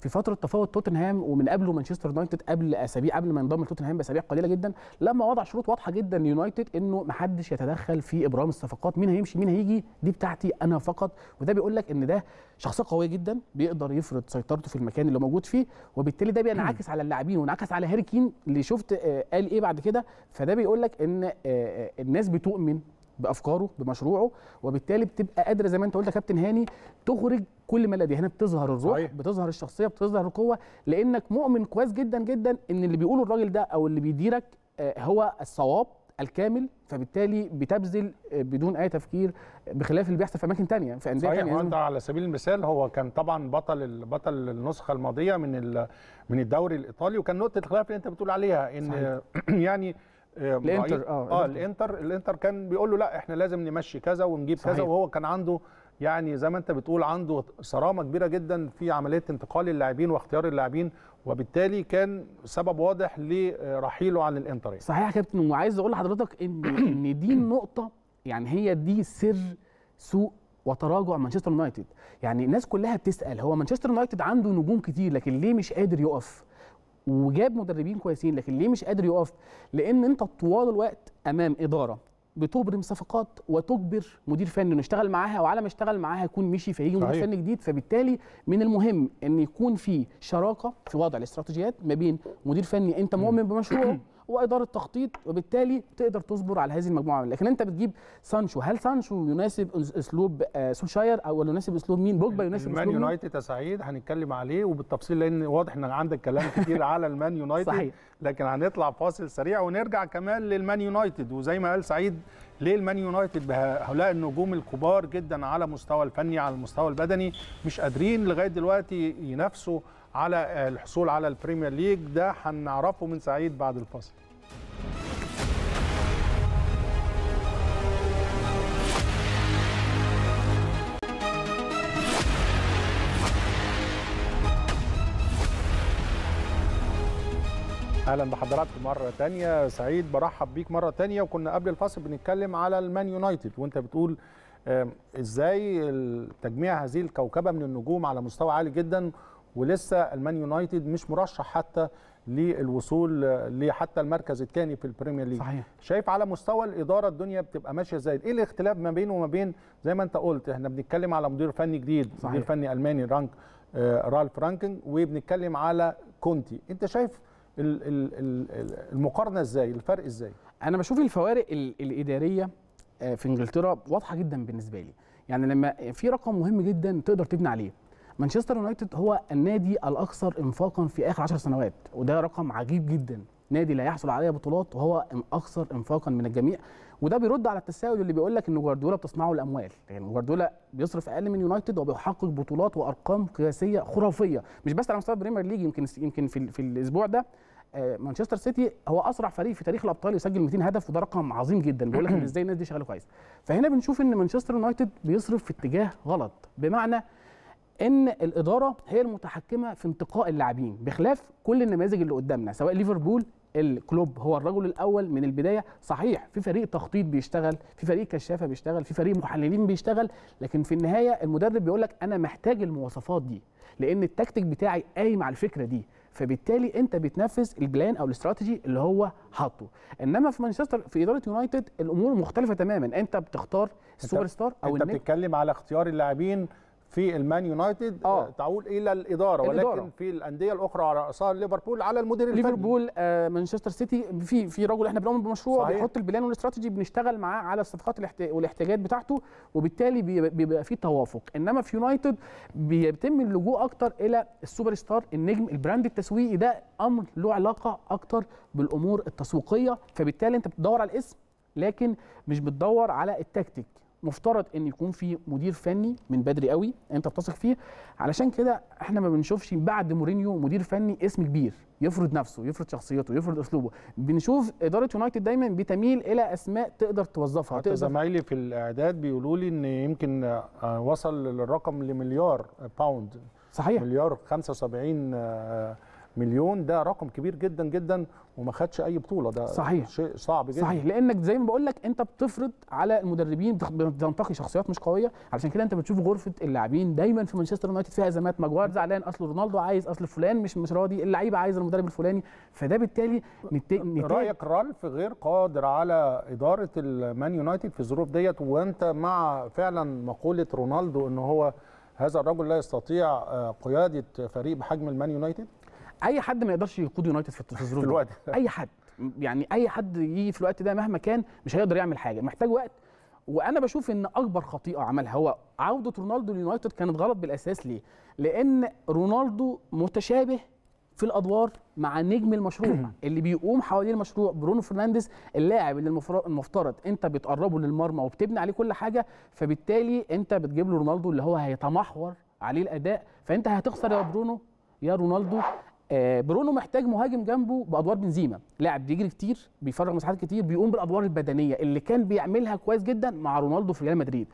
في فتره تفاوض توتنهام ومن قبله مانشستر يونايتد قبل اسابيع قبل ما ينضم لتوتنهام باسابيع قليله جدا لما وضع شروط واضحه جدا يونايتد انه ما حدش يتدخل في ابرام الصفقات مين هيمشي مين هيجي دي بتاعتي انا فقط وده بيقول لك ان ده شخصيه قويه جدا بيقدر يفرض سيطرته في المكان اللي موجود فيه وبالتالي ده بينعكس على اللاعبين وانعكس على هاري كين اللي شفت آه، قال ايه بعد كده فده بيقول لك ان آه، آه، الناس بتؤمن بافكاره بمشروعه وبالتالي بتبقى قادره زي ما انت قلت يا كابتن هاني تخرج كل ما لديه هنا يعني بتظهر الروح صحيح. بتظهر الشخصيه بتظهر القوه لانك مؤمن كويس جدا جدا ان اللي بيقوله الراجل ده او اللي بيديرك آه، هو الصواب الكامل فبالتالي بتبذل آه، بدون اي تفكير بخلاف اللي بيحصل في اماكن ثانيه في انديه ثانيه صحيح على سبيل المثال هو كان طبعا بطل بطل النسخه الماضيه من من الدوري الايطالي وكان نقطه الخلاف اللي انت بتقول عليها ان صحيح. *clears throat* يعني آه، الانتر اه, آه الانتر الانتر كان بيقول له لا احنا لازم نمشي كذا ونجيب صحيح. كذا وهو كان عنده يعني زي ما انت بتقول عنده صرامه كبيره جدا في عمليه انتقال اللاعبين واختيار اللاعبين وبالتالي كان سبب واضح لرحيله عن الانتر يعني. صحيح يا كابتن وعايز اقول لحضرتك ان *clears throat* ان دي النقطه يعني هي دي سر سوء وتراجع مانشستر يونايتد يعني الناس كلها بتسال هو مانشستر يونايتد عنده نجوم كتير لكن ليه مش قادر يقف وجاب مدربين كويسين لكن ليه مش قادر يقف لان انت طوال الوقت امام اداره بتبرم صفقات وتجبر مدير فني انه يشتغل معاها وعلى ما يشتغل معاها يكون مشي فيجي مدير فني جديد فبالتالي من المهم ان يكون في شراكه في وضع الاستراتيجيات ما بين مدير فني انت مؤمن بمشروعه *clears throat* واداره تخطيط وبالتالي تقدر تصبر على هذه المجموعه لكن انت بتجيب سانشو هل سانشو يناسب اسلوب آه، سولشاير او يناسب اسلوب مين بوجبا يناسب اسلوب المان يونايتد يا سعيد هنتكلم عليه وبالتفصيل لان واضح ان عندك كلام كتير *laughs* على المان يونايتد صحيح. لكن هنطلع فاصل سريع ونرجع كمان للمان يونايتد وزي ما قال سعيد ليه المان يونايتد بهؤلاء النجوم الكبار جدا على مستوى الفني على المستوى البدني مش قادرين لغايه دلوقتي ينافسوا على الحصول على البريمير ليج ده هنعرفه من سعيد بعد الفاصل اهلا بحضراتكم مره تانية سعيد برحب بيك مره تانية وكنا قبل الفاصل بنتكلم على المان يونايتد وانت بتقول ازاي تجميع هذه الكوكبه من النجوم على مستوى عالي جدا ولسه المان يونايتد مش مرشح حتى للوصول لحتى المركز الثاني في البريمير ليج صحيح. شايف على مستوى الاداره الدنيا بتبقى ماشيه ازاي ايه الاختلاف ما بينه وما بين زي ما انت قلت احنا بنتكلم على مدير فني جديد صحيح. مدير فني الماني رانك آه رالف رانكينج وبنتكلم على كونتي انت شايف المقارنه ازاي الفرق ازاي انا بشوف الفوارق الاداريه آه، في انجلترا واضحه جدا بالنسبه لي يعني لما في رقم مهم جدا تقدر تبني عليه مانشستر يونايتد هو النادي الاكثر انفاقا في اخر 10 سنوات وده رقم عجيب جدا نادي لا يحصل عليه بطولات وهو الاكثر انفاقا من الجميع وده بيرد على التساؤل اللي بيقول لك ان جوارديولا بتصنعه الاموال يعني جوارديولا بيصرف اقل من يونايتد وبيحقق بطولات وارقام قياسيه خرافيه مش بس على مستوى البريمير ليج يمكن يمكن في, في الاسبوع ده آه، مانشستر سيتي هو اسرع فريق في تاريخ الابطال يسجل 200 هدف وده رقم عظيم جدا بيقول لك *clears throat* ازاي الناس دي شغاله كويس فهنا بنشوف ان مانشستر يونايتد بيصرف في اتجاه غلط بمعنى ان الاداره هي المتحكمه في انتقاء اللاعبين بخلاف كل النماذج اللي قدامنا سواء ليفربول الكلوب هو الرجل الاول من البدايه صحيح في فريق تخطيط بيشتغل في فريق كشافه بيشتغل في فريق محللين بيشتغل لكن في النهايه المدرب بيقول لك انا محتاج المواصفات دي لان التكتيك بتاعي قايم على الفكره دي فبالتالي انت بتنفذ البلان او الاستراتيجي اللي هو حاطه انما في مانشستر في اداره يونايتد الامور مختلفه تماما انت بتختار السوبر ستار او انت بتتكلم على اختيار اللاعبين في المان يونايتد آه. آه. تعود الى الاداره ولكن الإدارة. في الانديه الاخرى على راسها ليفربول على المدير الفني ليفربول آه مانشستر سيتي في في رجل احنا بنؤمن بمشروع صحيح. بيحط البلان والاستراتيجي بنشتغل معاه على الصفقات والاحتياجات بتاعته وبالتالي بيبقى في توافق انما في يونايتد بيتم اللجوء اكتر الى السوبر ستار النجم البراند التسويقي ده امر له علاقه اكتر بالامور التسويقيه فبالتالي انت بتدور على الاسم لكن مش بتدور على التكتيك مفترض ان يكون في مدير فني من بدري قوي انت بتثق فيه علشان كده احنا ما بنشوفش بعد مورينيو مدير فني اسم كبير يفرض نفسه يفرض شخصيته يفرض اسلوبه بنشوف اداره يونايتد دايما بتميل الى اسماء تقدر توظفها حتى زمايلي في الاعداد بيقولوا لي ان يمكن آه، وصل للرقم لمليار باوند آه، صحيح مليار 75 مليون ده رقم كبير جدا جدا وما خدش اي بطوله ده صحيح شيء صعب جدا صحيح لانك زي ما بقول لك انت بتفرض على المدربين بتنتقي شخصيات مش قويه علشان كده انت بتشوف غرفه اللاعبين دايما في مانشستر يونايتد فيها ازمات ماجوار زعلان اصل رونالدو عايز اصل فلان مش مش راضي اللعيبه عايز المدرب الفلاني فده بالتالي نت... نت... رايك رالف غير قادر على اداره المان يونايتد في الظروف ديت وانت مع فعلا مقوله رونالدو ان هو هذا الرجل لا يستطيع آه، قياده فريق بحجم المان يونايتد اي حد ما يقدرش يقود يونايتد في *laughs* الظروف الوقت اي حد يعني اي حد يجي في الوقت ده مهما كان مش هيقدر يعمل حاجه محتاج وقت وانا بشوف ان اكبر خطيئه عملها هو عوده رونالدو اليونايتد كانت غلط بالاساس ليه لان رونالدو متشابه في الادوار مع نجم المشروع *clears throat* اللي بيقوم حوالين المشروع برونو فرنانديز اللاعب اللي المفترض انت بتقربه للمرمى وبتبني عليه كل حاجه فبالتالي انت بتجيب له رونالدو اللي هو هيتمحور عليه الاداء فانت هتخسر يا برونو يا رونالدو آه، برونو محتاج مهاجم جنبه بادوار بنزيما لاعب بيجري كتير بيفرغ مساحات كتير بيقوم بالادوار البدنيه اللي كان بيعملها كويس جدا مع رونالدو في ريال مدريد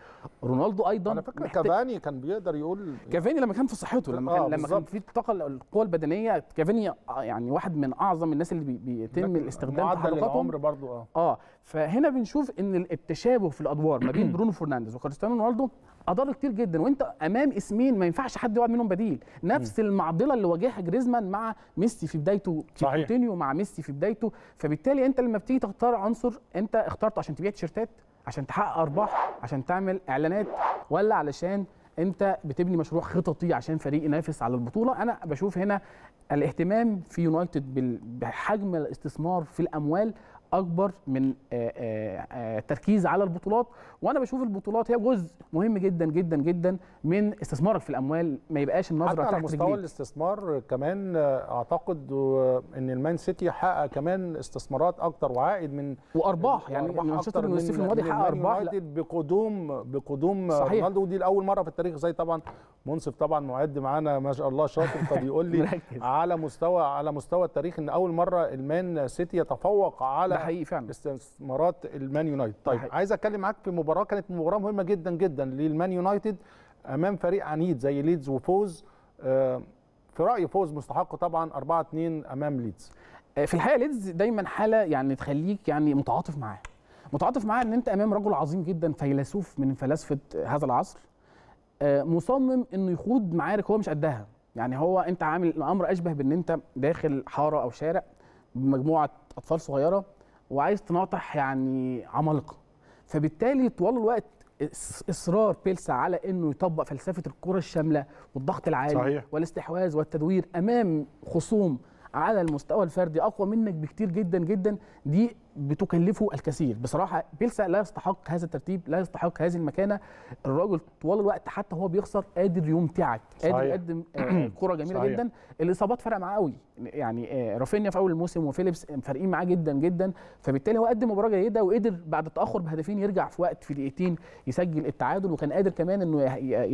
رونالدو ايضا على فكره محتاج... كافاني كان بيقدر يقول كافاني لما كان في صحته لما كان آه لما كان في الطاقه القوه البدنيه كافاني يعني واحد من اعظم الناس اللي بيتم الاستخدام معدل العمر برضو اه اه فهنا بنشوف ان التشابه في الادوار ما بين *clears throat* برونو فرنانديز وكريستيانو رونالدو اضل كتير جدا وانت امام اسمين ما ينفعش حد يقعد منهم بديل نفس م. المعضله اللي واجهها جريزمان مع ميسي في بدايته صحيح كوتينيو مع ميسي في بدايته فبالتالي انت لما بتيجي تختار عنصر انت اخترته عشان تبيع تيشيرتات عشان تحقق ارباح عشان تعمل اعلانات ولا علشان انت بتبني مشروع خططي عشان فريق ينافس على البطوله انا بشوف هنا الاهتمام في يونايتد بحجم الاستثمار في الاموال اكبر من التركيز آه، آه، آه، على البطولات وانا بشوف البطولات هي جزء مهم جدا جدا جدا من استثمارك في الاموال ما يبقاش النظره حتى على مستوى الاستثمار كمان اعتقد ان المان سيتي حقق كمان استثمارات اكتر وعائد من وارباح يعني مانشستر يونايتد في الماضي حقق ارباح بقدوم بقدوم رونالدو ودي لاول مره في التاريخ زي طبعا منصف طبعا معد معانا ما شاء الله شاطر فبيقول *laughs* لي على مستوى على مستوى التاريخ ان اول مره المان سيتي يتفوق على حقيقي فعلا استثمارات المان يونايتد طيب عايز اتكلم معاك في مباراه كانت مباراه مهمه جدا جدا للمان يونايتد امام فريق عنيد زي ليدز وفوز آه، في رايي فوز مستحق طبعا 4 2 امام ليدز آه، في الحقيقه ليدز دايما حاله يعني تخليك يعني متعاطف معاه متعاطف معاه ان انت امام رجل عظيم جدا فيلسوف من فلاسفه هذا العصر آه، مصمم انه يخوض معارك هو مش قدها يعني هو انت عامل الامر اشبه بان انت داخل حاره او شارع بمجموعه اطفال صغيره وعايز تناطح يعني عمالقه فبالتالي طوال الوقت اصرار بيلسا على انه يطبق فلسفه الكره الشامله والضغط العالي صحيح. والاستحواذ والتدوير امام خصوم على المستوى الفردي اقوى منك بكتير جدا جدا دي بتكلفه الكثير بصراحه بيلسا لا يستحق هذا الترتيب لا يستحق هذه المكانه الراجل طوال الوقت حتى هو بيخسر قادر يمتعك قادر يقدم آه، *clears throat* كره جميله صحيح. جدا الاصابات فرق معاه قوي يعني آه، رافينيا في اول الموسم وفيليبس فارقين معاه جدا جدا فبالتالي هو قدم مباراه جيده وقدر بعد التاخر بهدفين يرجع في وقت في دقيقتين يسجل التعادل وكان قادر كمان انه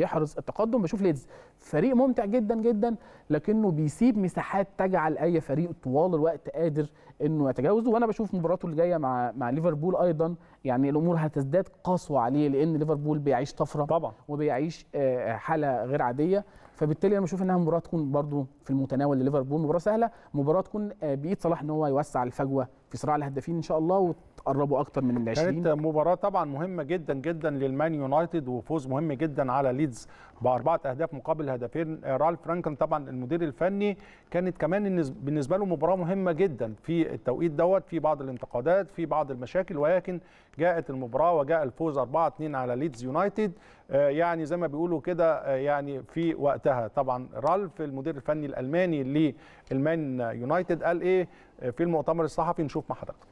يحرز التقدم بشوف ليدز فريق ممتع جدا جدا لكنه بيسيب مساحات تجعل اي فريق طوال الوقت قادر انه يتجاوزه وانا بشوف مباراته اللي جايه مع مع ليفربول ايضا يعني الامور هتزداد قسوه عليه لان ليفربول بيعيش طفره طبعا وبيعيش آه، آه، حاله غير عاديه فبالتالي انا بشوف انها مباراه تكون برضو في المتناول لليفربول مباراه سهله مباراه تكون آه، بايد صلاح ان هو يوسع الفجوه في صراع الهدافين ان شاء الله وتقربوا اكتر من ال 20 كانت مباراه طبعا مهمه جدا جدا للمان يونايتد وفوز مهم جدا على ليدز باربعه اهداف مقابل هدفين آه، رالف فرانكن طبعا المدير الفني كانت كمان بالنسبه له مباراه مهمه جدا في التوقيت دوت في بعض الانتقادات في بعض المشاكل ولكن جاءت المباراه وجاء الفوز 4 2 على ليدز يونايتد آه، يعني زي ما بيقولوا كده آه، يعني في وقتها طبعا رالف المدير الفني الالماني المان يونايتد قال ايه في المؤتمر الصحفي نشوف مع حضرتك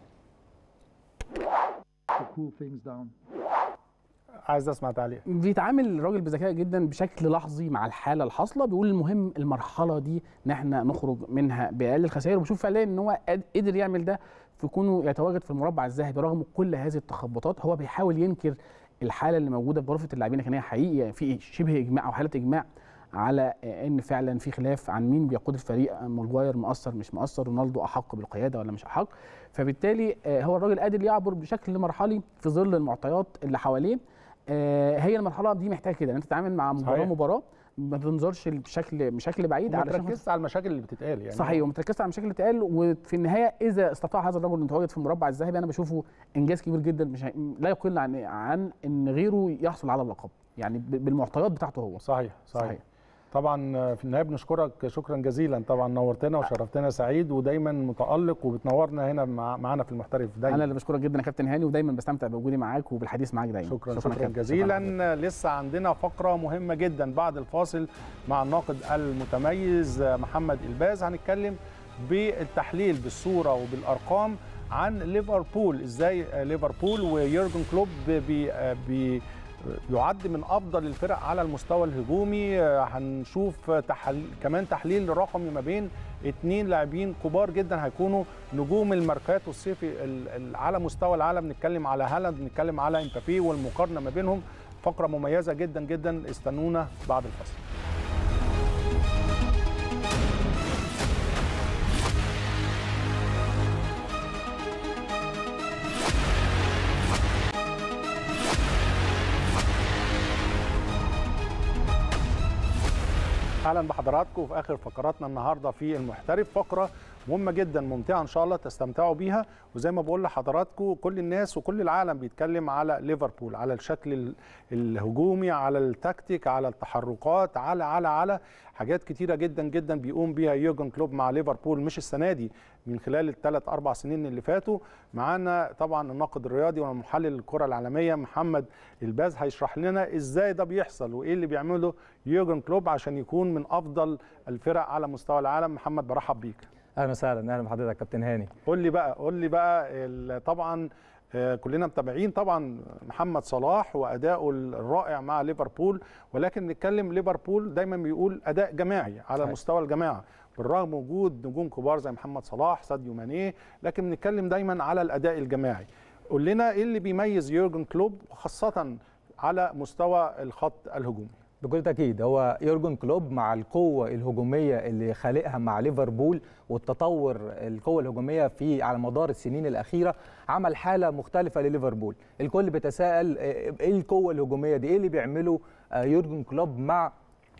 عايز اسمع تعليق بيتعامل الراجل بذكاء جدا بشكل لحظي مع الحاله الحاصله بيقول المهم المرحله دي ان احنا نخرج منها باقل الخسائر وبشوف فعليا ان هو قدر يعمل ده في كونه يتواجد في المربع الذهبي رغم كل هذه التخبطات هو بيحاول ينكر الحاله اللي موجوده في غرفه اللاعبين لكن هي حقيقي في شبه اجماع او حاله اجماع على ان فعلا في خلاف عن مين بيقود الفريق ماجواير مقصر مش مقصر رونالدو احق بالقياده ولا مش احق فبالتالي آه، هو الراجل قادر يعبر بشكل مرحلي في ظل المعطيات اللي حواليه آه، هي المرحله دي محتاجه كده ان انت تتعامل مع مباراه مباراه ما تنظرش بشكل بشكل بعيد على تركز على المشاكل اللي بتتقال يعني صحيح ومتركز على المشاكل اللي بتتقال وفي النهايه اذا استطاع هذا الرجل ان يتواجد في المربع الذهبي انا بشوفه انجاز كبير جدا مش لا يقل عن عن ان غيره يحصل على اللقب يعني بالمعطيات بتاعته هو صحيح صحيح, صحيح. طبعا في النهايه بنشكرك شكرا جزيلا طبعا نورتنا وشرفتنا سعيد ودايما متالق وبتنورنا هنا معانا في المحترف دايما انا اللي بشكرك جدا يا كابتن هاني ودايما بستمتع بوجودي معاك وبالحديث معاك دايما شكرا شكرا, شكرا جزيلا شكرا لسه عندنا فقره مهمه جدا بعد الفاصل مع الناقد المتميز محمد الباز هنتكلم بالتحليل بالصوره وبالارقام عن ليفربول ازاي ليفربول ويورجن كلوب بي بي يعد من افضل الفرق على المستوى الهجومي هنشوف تحل... كمان تحليل رقمي ما بين اثنين لاعبين كبار جدا هيكونوا نجوم الماركات الصيفي على مستوى العالم نتكلم على هالاند نتكلم على امبابي والمقارنه ما بينهم فقره مميزه جدا جدا استنونا بعد الفصل اهلا بحضراتكم في اخر فقراتنا النهارده في المحترف فقره مهمه جدا ممتعه ان شاء الله تستمتعوا بيها وزي ما بقول لحضراتكم كل الناس وكل العالم بيتكلم على ليفربول على الشكل الهجومي على التكتيك على التحركات على على على حاجات كتيره جدا جدا بيقوم بيها يوجن كلوب مع ليفربول مش السنه دي من خلال الثلاث اربع سنين اللي فاتوا معانا طبعا الناقد الرياضي ومحلل الكره العالميه محمد الباز هيشرح لنا ازاي ده بيحصل وايه اللي بيعمله يوجن كلوب عشان يكون من افضل الفرق على مستوى العالم محمد برحب بيك اهلا وسهلا اهلا بحضرتك كابتن هاني قول لي بقى قول لي بقى طبعا آه، كلنا متابعين طبعا محمد صلاح وادائه الرائع مع ليفربول ولكن نتكلم ليفربول دايما بيقول اداء جماعي على هاي. مستوى الجماعه بالرغم وجود نجوم كبار زي محمد صلاح ساديو ماني لكن بنتكلم دايما على الاداء الجماعي قول لنا ايه اللي بيميز يورجن كلوب وخاصه على مستوى الخط الهجومي بكل تأكيد هو يورجن كلوب مع القوة الهجومية اللي خالقها مع ليفربول والتطور القوة الهجومية في على مدار السنين الأخيرة عمل حالة مختلفة لليفربول الكل بيتساءل إيه القوة الهجومية دي إيه اللي بيعمله آه، يورجن كلوب مع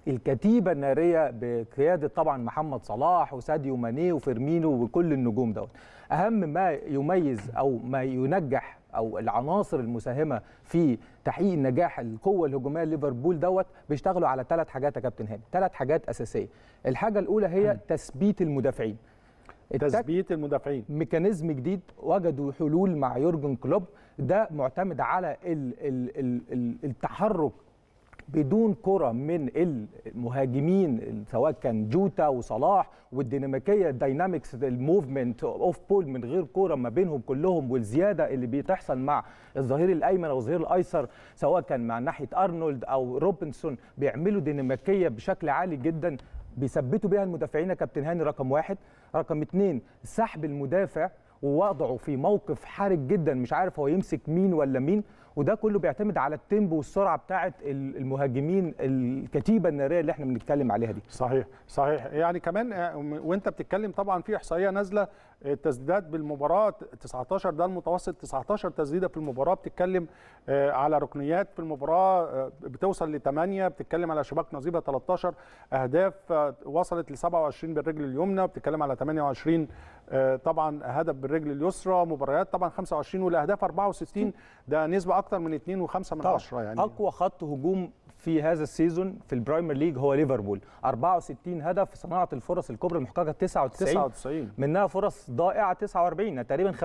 الكتيبه الناريه بقياده طبعا محمد صلاح وساديو ماني وفيرمينو وكل النجوم دوت اهم ما يميز او ما ينجح او العناصر المساهمه في تحقيق نجاح القوه الهجوميه ليفربول دوت بيشتغلوا على ثلاث حاجات يا كابتن هاني ثلاث حاجات اساسيه الحاجه الاولى هي تثبيت المدافعين تثبيت المدافعين ميكانيزم جديد وجدوا حلول مع يورجن كلوب ده معتمد على التحرك بدون كره من المهاجمين سواء كان جوتا وصلاح والديناميكيه الداينامكس الموفمنت اوف بول من غير كره ما بينهم كلهم والزياده اللي بتحصل مع الظهير الايمن او الظهير الايسر سواء كان مع ناحيه ارنولد او روبنسون بيعملوا ديناميكيه بشكل عالي جدا بيثبتوا بيها المدافعين يا كابتن هاني رقم واحد رقم اثنين سحب المدافع ووضعه في موقف حرج جدا مش عارف هو يمسك مين ولا مين وده كله بيعتمد على التيمبو والسرعه بتاعه المهاجمين الكتيبه الناريه اللي احنا بنتكلم عليها دي صحيح صحيح يعني كمان آه، وانت بتتكلم طبعا في احصائيه نازله التسديدات بالمباراه 19 ده المتوسط 19 تسديده في المباراه بتتكلم آه، على ركنيات في المباراه آه، بتوصل ل 8 بتتكلم على شباك نظيفه 13 اهداف آه، وصلت ل 27 بالرجل اليمنى بتتكلم على 28 طبعا هدف بالرجل اليسرى مباريات طبعا 25 والاهداف 64 ده نسبه اكتر من 2.5 من 10 يعني اقوى خط هجوم في هذا السيزون في البرايمر ليج هو ليفربول 64 هدف في صناعه الفرص الكبرى المحققه 99 99 منها فرص ضائعه 49 يعني تقريبا 50%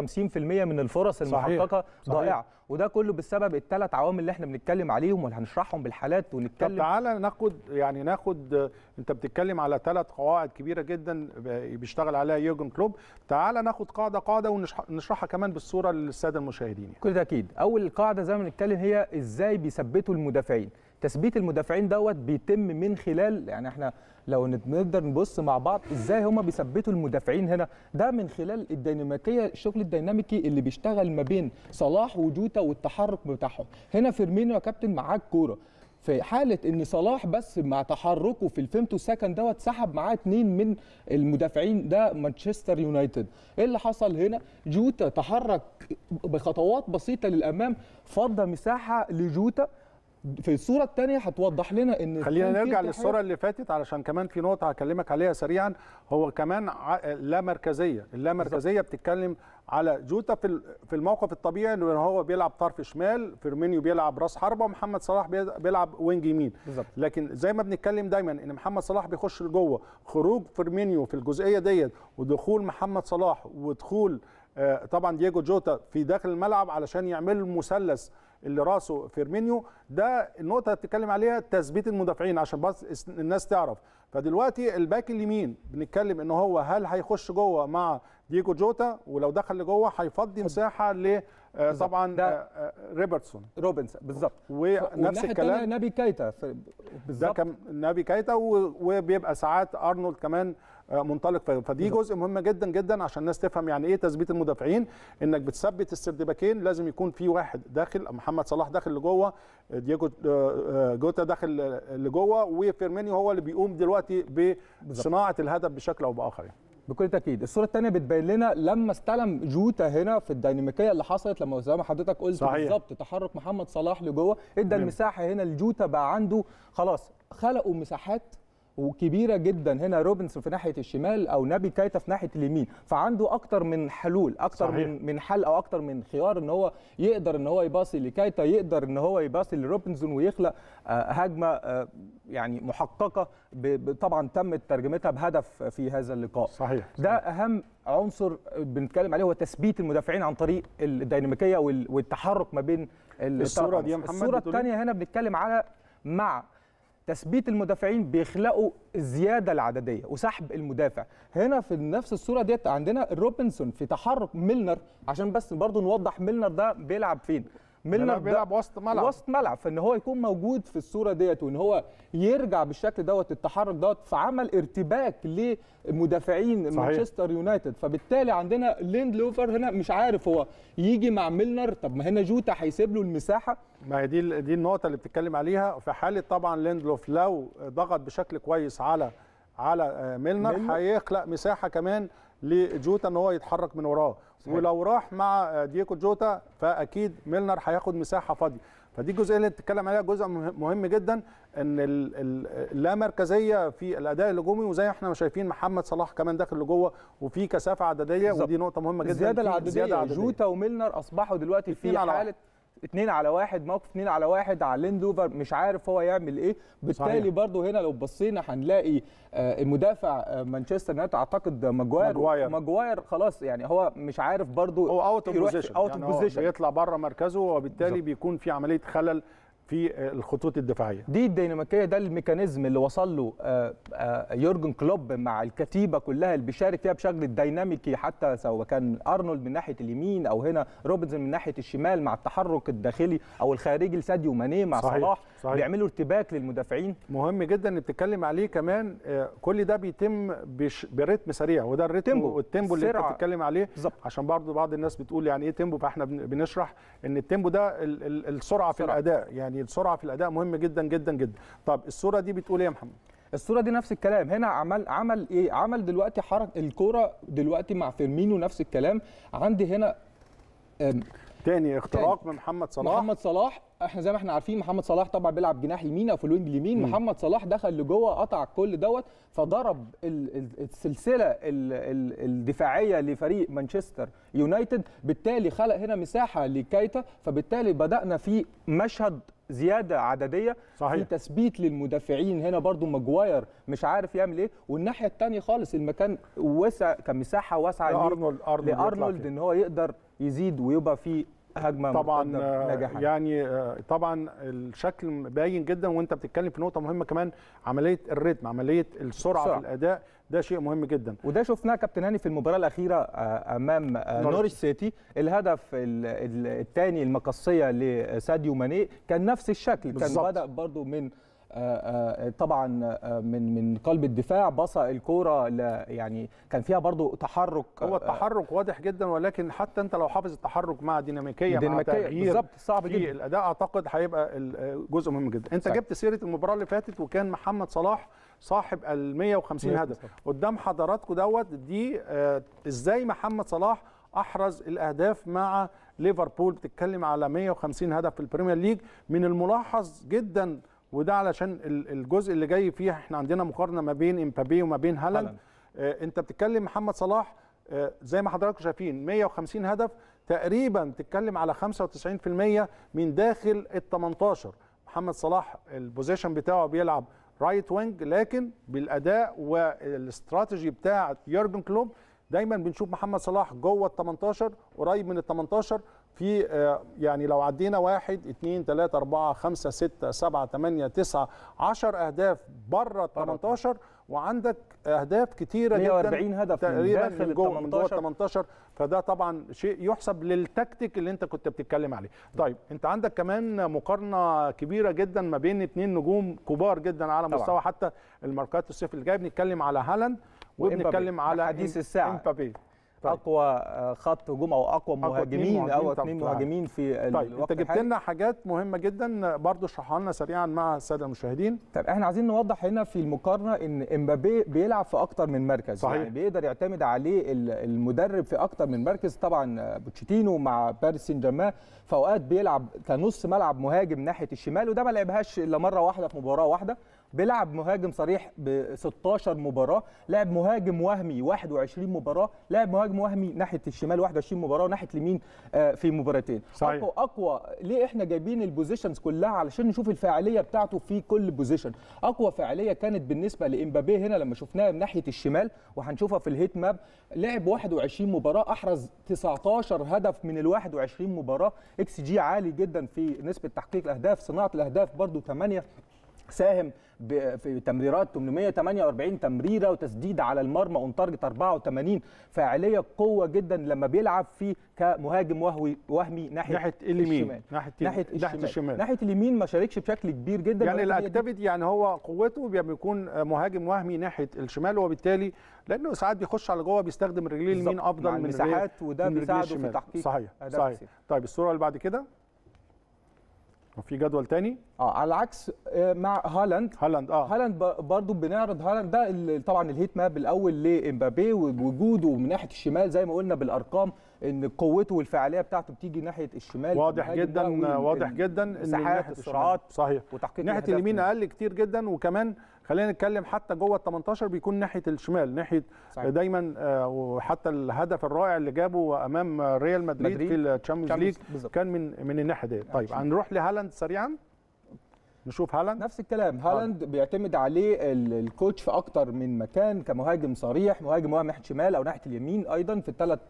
من الفرص المحققه صحيح. ضائعه صحيح. وده كله بسبب الثلاث عوامل اللي احنا بنتكلم عليهم واللي هنشرحهم بالحالات ونتكلم طب تعالى ناخد يعني ناخد انت بتتكلم على ثلاث قواعد كبيره جدا بيشتغل عليها يوجن كلوب تعالى ناخد قاعده قاعده ونشرحها كمان بالصوره للساده المشاهدين يعني. كل تاكيد اول قاعده زي ما بنتكلم هي ازاي بيثبتوا المدافعين تثبيت المدافعين دوت بيتم من خلال يعني احنا لو نقدر نبص مع بعض ازاي هما بيثبتوا المدافعين هنا ده من خلال الديناميكيه الشغل الديناميكي اللي بيشتغل ما بين صلاح وجوتا والتحرك بتاعهم هنا فيرمينيو يا كابتن معاه الكوره في حاله ان صلاح بس مع تحركه في الفيمتو سكند دوت سحب معاه اثنين من المدافعين ده مانشستر يونايتد ايه اللي حصل هنا جوتا تحرك بخطوات بسيطه للامام فضى مساحه لجوتا في الصوره الثانيه هتوضح لنا ان خلينا نرجع للصوره اللي فاتت علشان كمان في نقطه هكلمك عليها سريعا هو كمان لا مركزيه اللا مركزيه بتتكلم على جوتا في في الموقف الطبيعي ان هو بيلعب طرف شمال فيرمينيو بيلعب راس حربه ومحمد صلاح بيلعب وينج يمين بالزبط. لكن زي ما بنتكلم دايما ان محمد صلاح بيخش لجوه خروج فيرمينيو في الجزئيه ديت ودخول محمد صلاح ودخول آه، طبعا دييجو جوتا في داخل الملعب علشان يعملوا مثلث اللي راسه فيرمينيو ده النقطه اللي بتتكلم عليها تثبيت المدافعين عشان بس الناس تعرف فدلوقتي الباك اليمين بنتكلم ان هو هل هيخش جوه مع ديجو جوتا ولو دخل لجوه هيفضي مساحه ل آه، طبعا آه، آه، ريبرتسون روبنز بالظبط ونفس الكلام نبي كايتا بالظبط ده نبي كايتا وبيبقى ساعات ارنولد كمان آه، منطلق فدي جزء مهم جدا جدا عشان الناس تفهم يعني ايه تثبيت المدافعين انك بتثبت السردباكين لازم يكون في واحد داخل محمد صلاح داخل لجوه دييجو آه، آه، جوتا داخل لجوه وفيرمينيو هو اللي بيقوم دلوقتي بصناعه الهدف بشكل او باخر يعني. بكل تاكيد الصوره الثانيه بتبين لنا لما استلم جوتا هنا في الديناميكيه اللي حصلت لما زي ما حضرتك قلت بالظبط تحرك محمد صلاح لجوه ادى المساحه هنا لجوتا بقى عنده خلاص خلقوا مساحات وكبيره جدا هنا روبنسون في ناحيه الشمال او نبي كايتا في ناحيه اليمين فعنده اكتر من حلول اكتر صحيح. من من حل او اكتر من خيار ان هو يقدر ان هو يباصي لكايتا يقدر ان هو يباصي لروبنسون ويخلق آه، هجمه آه، يعني محققه طبعا تمت ترجمتها بهدف في هذا اللقاء صحيح. ده اهم عنصر بنتكلم عليه هو تثبيت المدافعين عن طريق الديناميكيه والتحرك ما بين الصوره دي يا محمد الصوره إيه؟ الثانيه هنا بنتكلم على مع تثبيت المدافعين بيخلقوا الزياده العدديه وسحب المدافع هنا في نفس الصوره ديت عندنا روبنسون في تحرك ميلنر عشان بس برضو نوضح ميلنر ده بيلعب فين ميلنر بيلعب وسط ملعب وسط ملعب فان هو يكون موجود في الصوره ديت وان هو يرجع بالشكل دوت التحرك دوت فعمل ارتباك لمدافعين مانشستر يونايتد فبالتالي عندنا ليند لوفر هنا مش عارف هو يجي مع ميلنر طب ما هنا جوتا هيسيب له المساحه ما هي دي دي النقطه اللي بتتكلم عليها في حاله طبعا ليند لوف لو ضغط بشكل كويس على على آه، ميلنر هيخلق مساحه كمان لجوتا ان هو يتحرك من وراه ولو راح مع دييكو جوتا فاكيد ميلنر هياخد مساحه فاضيه فدي الجزئيه اللي بتتكلم عليها جزء مهم جدا ان اللامركزيه في الاداء الهجومي وزي احنا شايفين محمد صلاح كمان داخل لجوه وفي كثافه عدديه ودي نقطه مهمه جدا الزياده العدديه جوتا وميلنر اصبحوا دلوقتي في حاله اتنين على واحد موقف اتنين على واحد على ليندوفر مش عارف هو يعمل ايه بالتالي برضو برضه هنا لو بصينا هنلاقي آه، مدافع آه، مانشستر يونايتد اعتقد ماجواير ماجواير ماجواير خلاص يعني هو مش عارف برضه هو اوت اوف بوزيشن اوت اوف بوزيشن بيطلع بره مركزه وبالتالي بالزبط. بيكون في عمليه خلل في آه، الخطوط الدفاعيه دي الديناميكيه ده الميكانيزم اللي وصل له آه، آه، يورجن كلوب مع الكتيبه كلها اللي بيشارك فيها بشكل ديناميكي حتى سواء كان ارنولد من ناحيه اليمين او هنا روبنز من ناحيه الشمال مع التحرك الداخلي او الخارجي لساديو ماني مع صحيح. صلاح صحيح. بيعملوا ارتباك للمدافعين مهم جدا ان بتتكلم عليه كمان كل ده بيتم بش برتم سريع وده الريتم والتيمبو اللي انت بتتكلم عليه بالزبط. عشان برضو بعض الناس بتقول يعني ايه تيمبو فاحنا بنشرح ان التيمبو ده السرعه في الاداء يعني يعني السرعه في الاداء مهمه جدا جدا جدا طب الصوره دي بتقول ايه يا محمد الصوره دي نفس الكلام هنا عمل عمل ايه عمل دلوقتي حرك الكوره دلوقتي مع فيرمينو نفس الكلام عندي هنا تاني اختراق تاني. من محمد صلاح محمد صلاح احنا زي ما احنا عارفين محمد صلاح طبعا بيلعب جناح يمين او في الوينج اليمين محمد صلاح دخل لجوه قطع كل دوت فضرب السلسله الدفاعيه لفريق مانشستر يونايتد بالتالي خلق هنا مساحه لكايتا فبالتالي بدانا في مشهد زياده عدديه صحيح. في تثبيت للمدافعين هنا برضو ماجواير مش عارف يعمل ايه والناحيه الثانيه خالص المكان وسع كمساحه واسعه لارنولد لارنولد ان هو يقدر يزيد ويبقى في هجمه طبعا آه، نجحت. يعني آه، طبعا الشكل باين جدا وانت بتتكلم في نقطه مهمه كمان عمليه الريتم عمليه السرعه في الاداء ده شيء مهم جدا وده شفناه كابتن هاني في المباراه الاخيره آه، امام نوريتش سيتي الهدف الثاني المقصيه لساديو ماني كان نفس الشكل بالزبط. كان بدا برضو من آه، آه، طبعا آه، من من قلب الدفاع بصى الكوره يعني كان فيها برضو تحرك هو التحرك واضح جدا ولكن حتى انت لو حافظ التحرك مع ديناميكيه مع تغيير بالظبط صعب جدا الاداء اعتقد هيبقى جزء مهم جدا انت صحيح. جبت سيره المباراه اللي فاتت وكان محمد صلاح صاحب ال 150 هدف قدام حضراتكم دوت دي ازاي محمد صلاح احرز الاهداف مع ليفربول بتتكلم على 150 هدف في البريمير ليج من الملاحظ جدا وده علشان الجزء اللي جاي فيه احنا عندنا مقارنه ما بين امبابي وما بين هالاند آه انت بتتكلم محمد صلاح آه زي ما حضراتكم شايفين 150 هدف تقريبا بتتكلم على 95% من داخل ال 18 محمد صلاح البوزيشن بتاعه بيلعب رايت وينج لكن بالاداء والاستراتيجي بتاع يورجن كلوب دايما بنشوف محمد صلاح جوه ال 18 قريب من ال 18 في آه، يعني لو عدينا واحد اثنين ثلاثة أربعة خمسة ستة سبعة ثمانية تسعة عشر أهداف بره ال 18 وعندك أهداف كتيرة 140 جدا هدف تقريبا من جوه من جوه ال 18 فده طبعا شيء يحسب للتكتيك اللي أنت كنت بتتكلم عليه. طيب أنت عندك كمان مقارنة كبيرة جدا ما بين اثنين نجوم كبار جدا على مستوى حتى الماركات الصيف اللي جاي بنتكلم على هالاند وبنتكلم على حديث الساعة امبابي طيب. اقوى آه، خط هجوم او اقوى مهاجمين او اثنين طيب. مهاجمين في طيب الوقت انت جبت لنا حاجات مهمه جدا برضو اشرحها لنا سريعا مع الساده المشاهدين طيب احنا عايزين نوضح هنا في المقارنه ان امبابي بيلعب في اكتر من مركز صحيح. يعني بيقدر يعتمد عليه المدرب في اكتر من مركز طبعا آه، بوتشيتينو مع باريس سان جيرمان فاوقات بيلعب كنص ملعب مهاجم ناحيه الشمال وده ما لعبهاش الا مره واحده في مباراه واحده بيلعب مهاجم صريح ب 16 مباراه لعب مهاجم وهمي 21 مباراه لعب مهاجم وهمي ناحيه الشمال 21 مباراه وناحيه اليمين آه، في مباراتين صحيح. اقوى اقوى ليه احنا جايبين البوزيشنز كلها علشان نشوف الفاعليه بتاعته في كل بوزيشن اقوى فاعليه كانت بالنسبه لامبابي هنا لما شفناه من ناحيه الشمال وهنشوفها في الهيت ماب لعب 21 مباراه احرز 19 هدف من ال 21 مباراه اكس جي عالي جدا في نسبه تحقيق الاهداف صناعه الاهداف برده 8 ساهم في تمريرات 848 تمريره وتسديد على المرمى اون تارجت 84 فاعليه قوه جدا لما بيلعب في كمهاجم وهمي وهمي ناحيه ناحيه اليمين ناحيه ناحيه الشمال. ناحيه الشمال ناحيه اليمين ما شاركش بشكل كبير جدا يعني الاكتيفيتي يعني هو قوته بيكون مهاجم وهمي ناحيه الشمال وبالتالي لانه ساعات بيخش على جوه بيستخدم رجليه اليمين افضل من المساحات وده بيساعده في تحقيق صحيح صحيح طيب الصوره اللي بعد كده وفي جدول تاني اه على العكس آه، مع هالاند هالاند اه هالاند برضه بنعرض هالاند ده طبعا الهيت ماب الاول لامبابي ووجوده من ناحيه الشمال زي ما قلنا بالارقام ان قوته والفعاليه بتاعته بتيجي ناحيه الشمال واضح جدا واضح جدا ان ناحيه السرعات صحيح وتحقيق ناحيه اليمين اقل كتير جدا وكمان خلينا نتكلم حتى جوه ال 18 بيكون ناحيه الشمال ناحيه صحيح. دايما آه، وحتى الهدف الرائع اللي جابه امام ريال مدريد, مدريد. في التشامبيونز ليج كان من من الناحيه دي طيب هنروح لهالاند سريعا نشوف هالاند نفس الكلام هالاند بيعتمد عليه الكوتش في اكتر من مكان كمهاجم صريح مهاجم هو ناحيه الشمال او ناحيه اليمين ايضا في الثلاث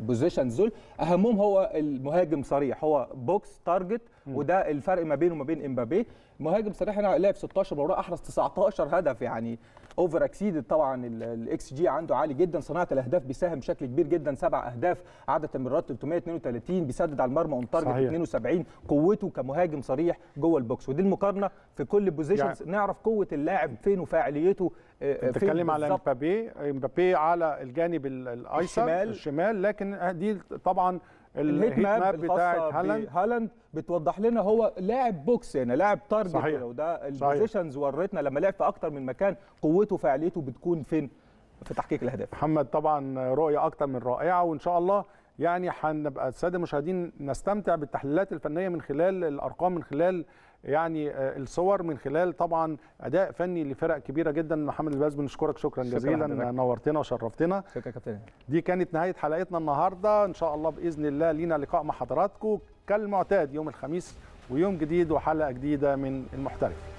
بوزيشنز آه، دول اهمهم هو المهاجم صريح هو بوكس تارجت وده الفرق ما بينه وما بين امبابي مهاجم صريح هنا لعب 16 مباراه احرز 19 هدف يعني اوفر اكسيدد طبعا الاكس جي عنده عالي جدا صناعه الاهداف بيساهم بشكل كبير جدا سبع اهداف عدد تمريرات 332 بيسدد على المرمى اون تارجت 72 قوته كمهاجم صريح جوه البوكس ودي المقارنه في كل بوزيشنز يعني نعرف قوه اللاعب فين وفاعليته آه، بتتكلم على امبابي امبابي على الجانب الايسر الشمال. الشمال لكن دي طبعا الهيت ماب بتاعت هالاند هالاند بتوضح لنا هو لاعب بوكس يعني لاعب تارجت صحيح. يعني، وده البوزيشنز ورتنا لما لعب في اكتر من مكان قوته فعاليته بتكون فين في تحقيق الاهداف محمد طبعا رؤيه اكتر من رائعه وان شاء الله يعني هنبقى الساده المشاهدين نستمتع بالتحليلات الفنيه من خلال الارقام من خلال يعني آه، الصور من خلال طبعا اداء فني لفرق كبيره جدا محمد الباز بنشكرك شكرا, شكرا جزيلا نورتنا وشرفتنا شكرا يا كابتن دي كانت نهايه حلقتنا النهارده ان شاء الله باذن الله لينا لقاء مع حضراتكم كالمعتاد يوم الخميس ويوم جديد وحلقه جديده من المحترف